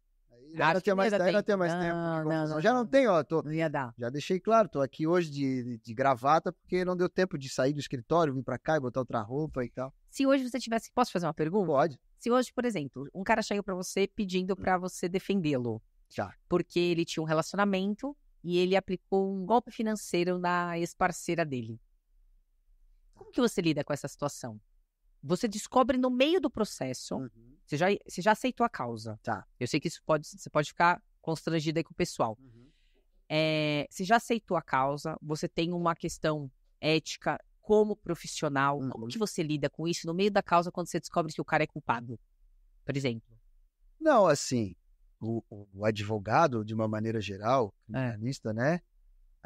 Ainda mais, ainda tem mais tempo. Não, não, já não tem, ó. Tô, não ia dar. Já deixei claro, tô aqui hoje de, de gravata, porque não deu tempo de sair do escritório, vir para cá e botar outra roupa e tal. Se hoje você tivesse. Posso fazer uma pergunta? Pode. Se hoje, por exemplo, um cara chegou para você pedindo para você defendê-lo. Já. Porque ele tinha um relacionamento e ele aplicou um golpe financeiro na ex-parceira dele que você lida com essa situação? Você descobre no meio do processo. Uhum. Você, já, você já aceitou a causa. Tá. Eu sei que isso pode. Você pode ficar constrangido aí com o pessoal. Uhum. É, você já aceitou a causa, você tem uma questão ética como profissional. Uhum. Como que você lida com isso no meio da causa quando você descobre que o cara é culpado? Por exemplo. Não, assim, o, o advogado, de uma maneira geral, é. criminalista, é. né?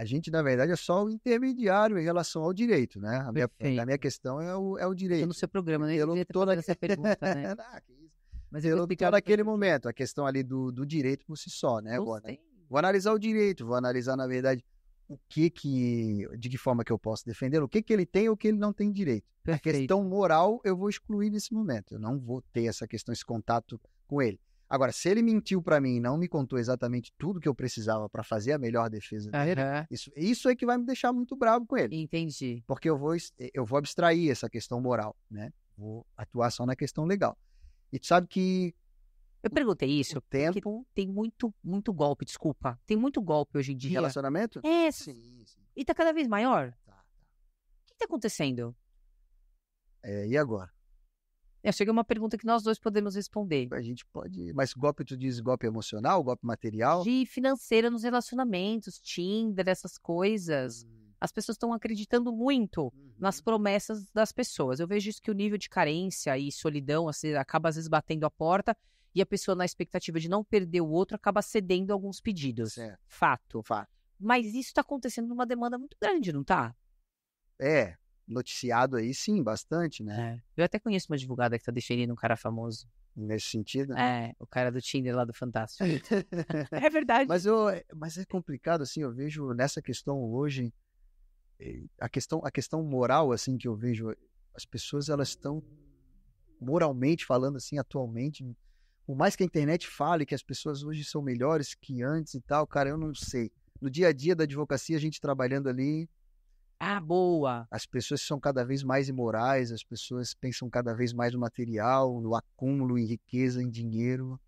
A gente, na verdade, é só o intermediário em relação ao direito, né? A minha, a minha questão é o, é o direito. Pelo seu programa, né? Eu estou toda... essa pergunta, né? Ah, Mas eu estou naquele momento, a questão ali do, do direito por si só, né? Agora, né? Vou analisar o direito, vou analisar, na verdade, o que que, de que forma que eu posso defender, o que que ele tem ou o que ele não tem direito. Perfeito. A questão moral eu vou excluir nesse momento, eu não vou ter essa questão, esse contato com ele. Agora, se ele mentiu para mim e não me contou exatamente tudo que eu precisava para fazer a melhor defesa dele, uhum. isso, isso é que vai me deixar muito bravo com ele. Entendi. Porque eu vou, eu vou abstrair essa questão moral, né? Vou atuar só na questão legal. E tu sabe que. Eu perguntei isso. O tempo. Tem muito, muito golpe, desculpa. Tem muito golpe hoje em dia. relacionamento? É. Sim, sim. E tá cada vez maior? Tá, tá. O que tá acontecendo? É, e agora? Eu é, cheguei uma pergunta que nós dois podemos responder. A gente pode. Mas golpe, tu diz golpe emocional, golpe material? De financeira nos relacionamentos, Tinder, essas coisas. Hum. As pessoas estão acreditando muito uhum. nas promessas das pessoas. Eu vejo isso que o nível de carência e solidão assim, acaba às vezes batendo a porta e a pessoa, na expectativa de não perder o outro, acaba cedendo alguns pedidos. Fato. Fato. Mas isso está acontecendo numa demanda muito grande, não tá? É, noticiado aí, sim, bastante, né? É. Eu até conheço uma advogada que tá defendendo um cara famoso. Nesse sentido? Né? É, o cara do Tinder lá do Fantástico. é verdade. Mas, eu, é, mas é complicado, assim, eu vejo nessa questão hoje, eh, a questão, a questão moral, assim, que eu vejo, as pessoas, elas estão, moralmente falando, assim, atualmente, por mais que a internet fale que as pessoas hoje são melhores que antes e tal, cara, eu não sei. No dia a dia da advocacia, a gente trabalhando ali, ah, boa! As pessoas são cada vez mais imorais, as pessoas pensam cada vez mais no material, no acúmulo, em riqueza, em dinheiro.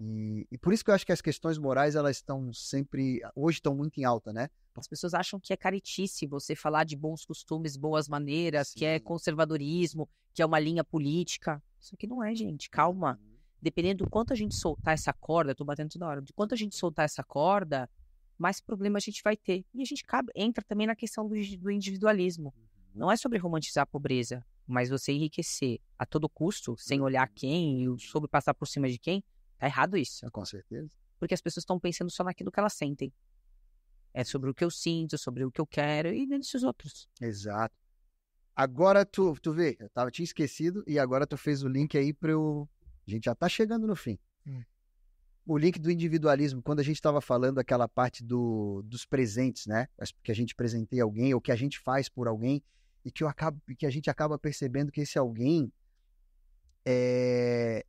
E, e por isso que eu acho que as questões morais, elas estão sempre. Hoje estão muito em alta, né? As pessoas acham que é caretice você falar de bons costumes, boas maneiras, Sim. que é conservadorismo, que é uma linha política. Isso aqui não é, gente. Calma. Uhum. Dependendo do quanto a gente soltar essa corda, eu tô batendo toda hora, de quanto a gente soltar essa corda, mais problema a gente vai ter. E a gente cabe, entra também na questão do, do individualismo. Uhum. Não é sobre romantizar a pobreza, mas você enriquecer a todo custo, sem olhar uhum. quem e sobre passar por cima de quem, tá errado isso. Com certeza. Porque as pessoas estão pensando só naquilo que elas sentem. É sobre o que eu sinto, sobre o que eu quero e nem desses outros. Exato. Agora tu, tu vê, eu tava, tinha esquecido e agora tu fez o link aí para o A gente já tá chegando no fim o link do individualismo, quando a gente estava falando aquela parte do, dos presentes, né? Que a gente presenteia alguém ou que a gente faz por alguém e que, eu acabo, que a gente acaba percebendo que esse alguém é,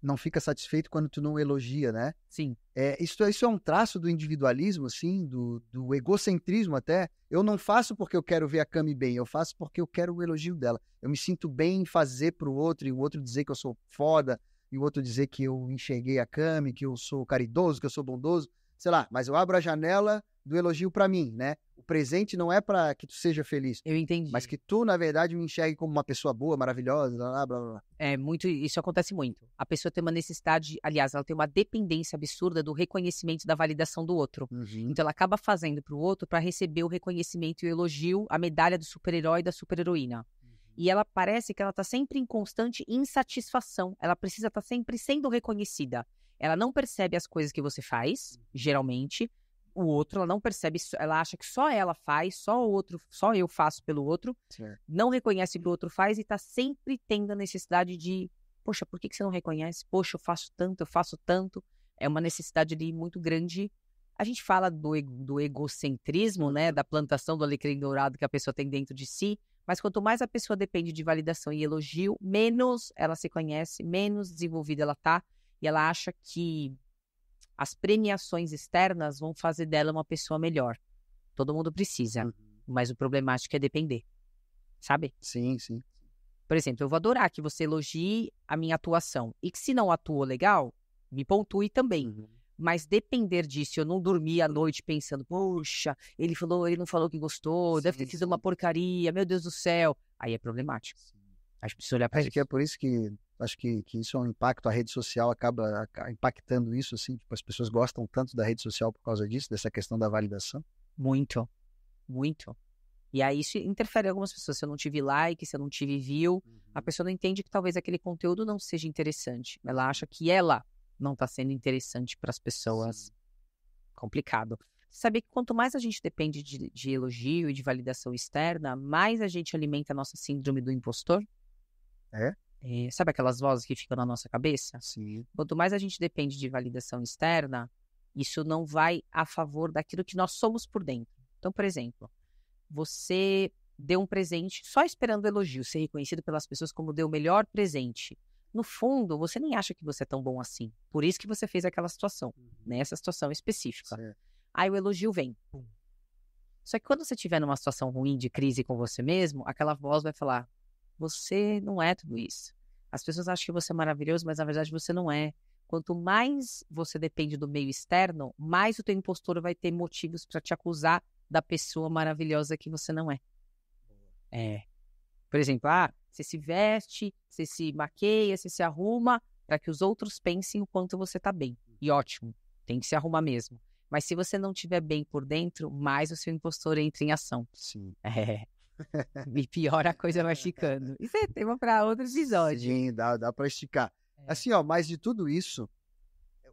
não fica satisfeito quando tu não elogia, né? Sim. É, isso, isso é um traço do individualismo, assim, do, do egocentrismo até. Eu não faço porque eu quero ver a Cami bem, eu faço porque eu quero o elogio dela. Eu me sinto bem em fazer pro outro e o outro dizer que eu sou foda e o outro dizer que eu enxerguei a Cami, que eu sou caridoso, que eu sou bondoso, sei lá, mas eu abro a janela do elogio para mim, né? O presente não é para que tu seja feliz. Eu entendi. Mas que tu, na verdade, me enxergue como uma pessoa boa, maravilhosa, blá, blá, blá. É, muito, isso acontece muito. A pessoa tem uma necessidade, aliás, ela tem uma dependência absurda do reconhecimento da validação do outro. Uhum. Então ela acaba fazendo pro outro para receber o reconhecimento e o elogio, a medalha do super-herói e da super-heroína. E ela parece que ela está sempre em constante insatisfação. Ela precisa estar tá sempre sendo reconhecida. Ela não percebe as coisas que você faz, uhum. geralmente. O outro, ela não percebe, ela acha que só ela faz, só o outro, só eu faço pelo outro. Não reconhece o que o outro faz e está sempre tendo a necessidade de, poxa, por que, que você não reconhece? Poxa, eu faço tanto, eu faço tanto. É uma necessidade ali muito grande a gente fala do, do egocentrismo, né? Uhum. Da plantação do alecrim dourado que a pessoa tem dentro de si, mas quanto mais a pessoa depende de validação e elogio, menos ela se conhece, menos desenvolvida ela tá e ela acha que as premiações externas vão fazer dela uma pessoa melhor. Todo mundo precisa, uhum. mas o problemático é depender. Sabe? Sim, sim. Por exemplo, eu vou adorar que você elogie a minha atuação e que se não atuou legal, me pontue também. Uhum. Mas depender disso, eu não dormir à noite pensando, poxa, ele falou, ele não falou que gostou, sim, deve ter sido uma porcaria, meu Deus do céu. Aí é problemático. Sim. A precisa olhar para isso. que é por isso que acho que, que isso é um impacto, a rede social acaba impactando isso, assim, tipo, as pessoas gostam tanto da rede social por causa disso, dessa questão da validação. Muito, muito. E aí isso interfere em algumas pessoas. Se eu não tive like, se eu não tive view, uhum. a pessoa não entende que talvez aquele conteúdo não seja interessante. Ela acha que ela é não está sendo interessante para as pessoas. Sim. Complicado. Saber que quanto mais a gente depende de, de elogio e de validação externa, mais a gente alimenta a nossa síndrome do impostor. É? é? Sabe aquelas vozes que ficam na nossa cabeça? Sim. Quanto mais a gente depende de validação externa, isso não vai a favor daquilo que nós somos por dentro. Então, por exemplo, você deu um presente só esperando elogio, ser reconhecido pelas pessoas como deu o melhor presente no fundo, você nem acha que você é tão bom assim. Por isso que você fez aquela situação, nessa uhum. né? situação específica. Certo. Aí o elogio vem. Só que quando você estiver numa situação ruim de crise com você mesmo, aquela voz vai falar: você não é tudo isso. As pessoas acham que você é maravilhoso, mas na verdade você não é. Quanto mais você depende do meio externo, mais o teu impostor vai ter motivos para te acusar da pessoa maravilhosa que você não é. É. Por exemplo, ah, você se veste, você se maqueia, você se arruma para que os outros pensem o quanto você está bem. Uhum. E ótimo, tem que se arrumar mesmo. Mas se você não estiver bem por dentro, mais o seu impostor entra em ação. Sim. É. E pior a coisa vai ficando. Isso é tema para outros episódios. Sim, dá, dá para esticar. É. Assim, ó, mas de tudo isso,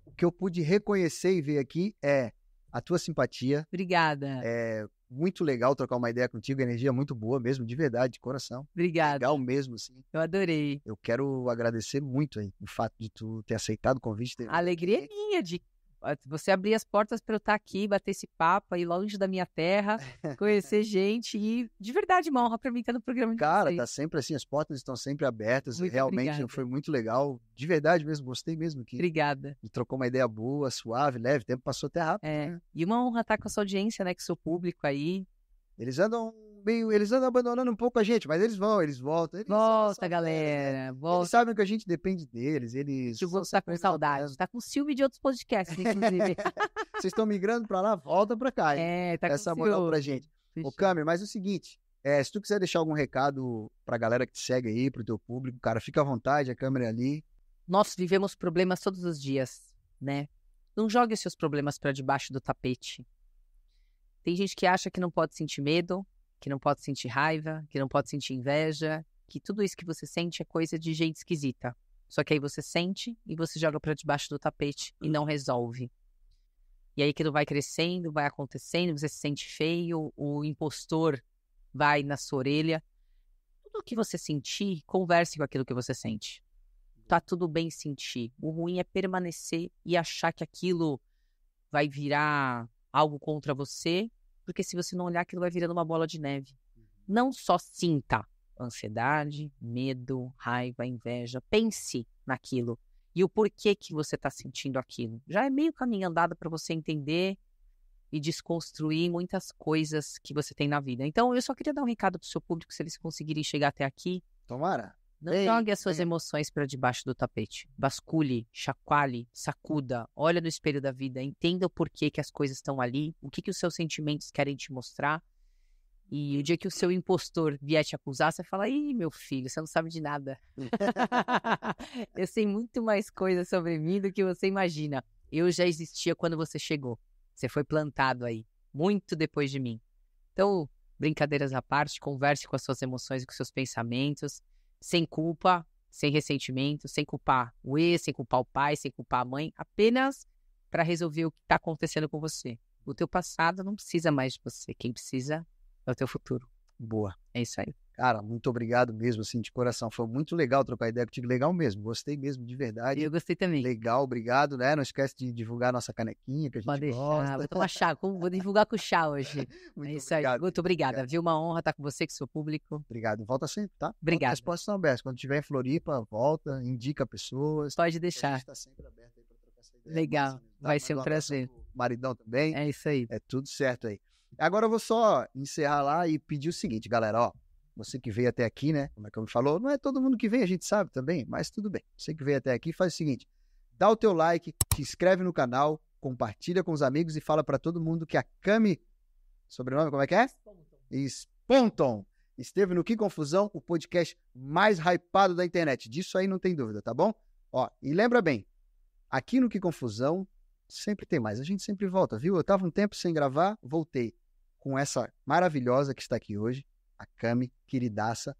o que eu pude reconhecer e ver aqui é a tua simpatia. Obrigada. É, muito legal trocar uma ideia contigo, energia é muito boa mesmo, de verdade, de coração. Obrigada. Legal mesmo, assim. Eu adorei. Eu quero agradecer muito aí o fato de tu ter aceitado o convite. Ter... A alegria é minha de você abrir as portas para eu estar tá aqui, bater esse papo aí longe da minha terra, conhecer gente e de verdade uma honra para mim estar no programa de Cara, tá vocês. tá sempre assim, as portas estão sempre abertas. Muito Realmente obrigada. foi muito legal. De verdade mesmo, gostei mesmo que. Obrigada. E trocou uma ideia boa, suave, leve, o tempo passou até rápido. É. Né? E uma honra estar com a sua audiência, né, que seu público aí. Eles andam meio. Eles andam abandonando um pouco a gente, mas eles vão, eles voltam. Eles volta, né? galera. Eles, volta. Eles sabem que a gente depende deles. Eles. Tipo, tá com saudade, tá com ciúme de outros podcasts, inclusive. Vocês estão migrando pra lá, volta pra cá. É, tá Essa com é moral ciúme. pra gente. Ô, Câmara, mas é o seguinte. É, se tu quiser deixar algum recado pra galera que te segue aí, pro teu público, cara, fica à vontade, a câmera é ali. Nós vivemos problemas todos os dias, né? Não jogue seus problemas para debaixo do tapete. Tem gente que acha que não pode sentir medo, que não pode sentir raiva, que não pode sentir inveja, que tudo isso que você sente é coisa de gente esquisita. Só que aí você sente e você joga para debaixo do tapete e não resolve. E aí aquilo vai crescendo, vai acontecendo, você se sente feio, o impostor vai na sua orelha. Tudo que você sentir, converse com aquilo que você sente. Tá uhum. tudo bem sentir. O ruim é permanecer e achar que aquilo vai virar algo contra você porque se você não olhar, aquilo vai virando uma bola de neve. Uhum. Não só sinta ansiedade, medo, raiva, inveja. Pense naquilo e o porquê que você está sentindo aquilo. Já é meio caminho andado para você entender e desconstruir muitas coisas que você tem na vida. Então, eu só queria dar um recado para o seu público, se eles conseguirem chegar até aqui. Tomara. Não Ei, jogue as suas é. emoções para debaixo do tapete. Bascule, chacoalhe, sacuda, olha no espelho da vida, entenda o porquê que as coisas estão ali, o que, que os seus sentimentos querem te mostrar. E o dia que o seu impostor vier te acusar, você fala: ih, meu filho, você não sabe de nada. eu sei muito mais coisas sobre mim do que você imagina. Eu já existia quando você chegou. Você foi plantado aí, muito depois de mim. Então, brincadeiras à parte, converse com as suas emoções e com os seus pensamentos sem culpa, sem ressentimento, sem culpar o ex, sem culpar o pai, sem culpar a mãe, apenas para resolver o que está acontecendo com você. O teu passado não precisa mais de você, quem precisa é o teu futuro. Boa, é isso aí. Cara, muito obrigado mesmo, assim, de coração. Foi muito legal trocar ideia contigo. Legal mesmo. Gostei mesmo, de verdade. Eu gostei também. Legal, obrigado, né? Não esquece de divulgar nossa canequinha que a gente Pode deixar. gosta. Vou tomar chá. Vou divulgar com chá hoje. É muito é isso obrigado, aí. Muito obrigada, obrigado. viu? Uma honra estar com você, com o seu público. Obrigado. Volta sempre, tá? Obrigado. As portas estão abertas. Quando tiver em Floripa, volta, indica pessoas. Pode deixar. A gente tá sempre aberto aí pra trocar essa ideia. É legal. Nossa, tá? Vai ser um prazer. Maridão também. É isso aí. É tudo certo aí. Agora eu vou só encerrar lá e pedir o seguinte, galera, ó você que veio até aqui, né? Como é que eu me falou, não é todo mundo que vem, a gente sabe também, mas tudo bem. Você que veio até aqui, faz o seguinte: dá o teu like, se inscreve no canal, compartilha com os amigos e fala para todo mundo que a Cami, sobrenome como é que é? Sponton. Esteve no Que Confusão, o podcast mais hypado da internet. Disso aí não tem dúvida, tá bom? Ó, e lembra bem, aqui no Que Confusão sempre tem mais. A gente sempre volta, viu? Eu tava um tempo sem gravar, voltei com essa maravilhosa que está aqui hoje a Cami, queridaça.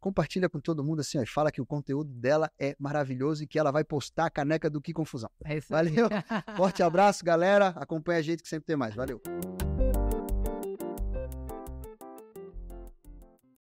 Compartilha com todo mundo assim, ó, e fala que o conteúdo dela é maravilhoso e que ela vai postar a caneca do Que Confusão. É Valeu. Forte abraço, galera. Acompanha a gente que sempre tem mais. Valeu.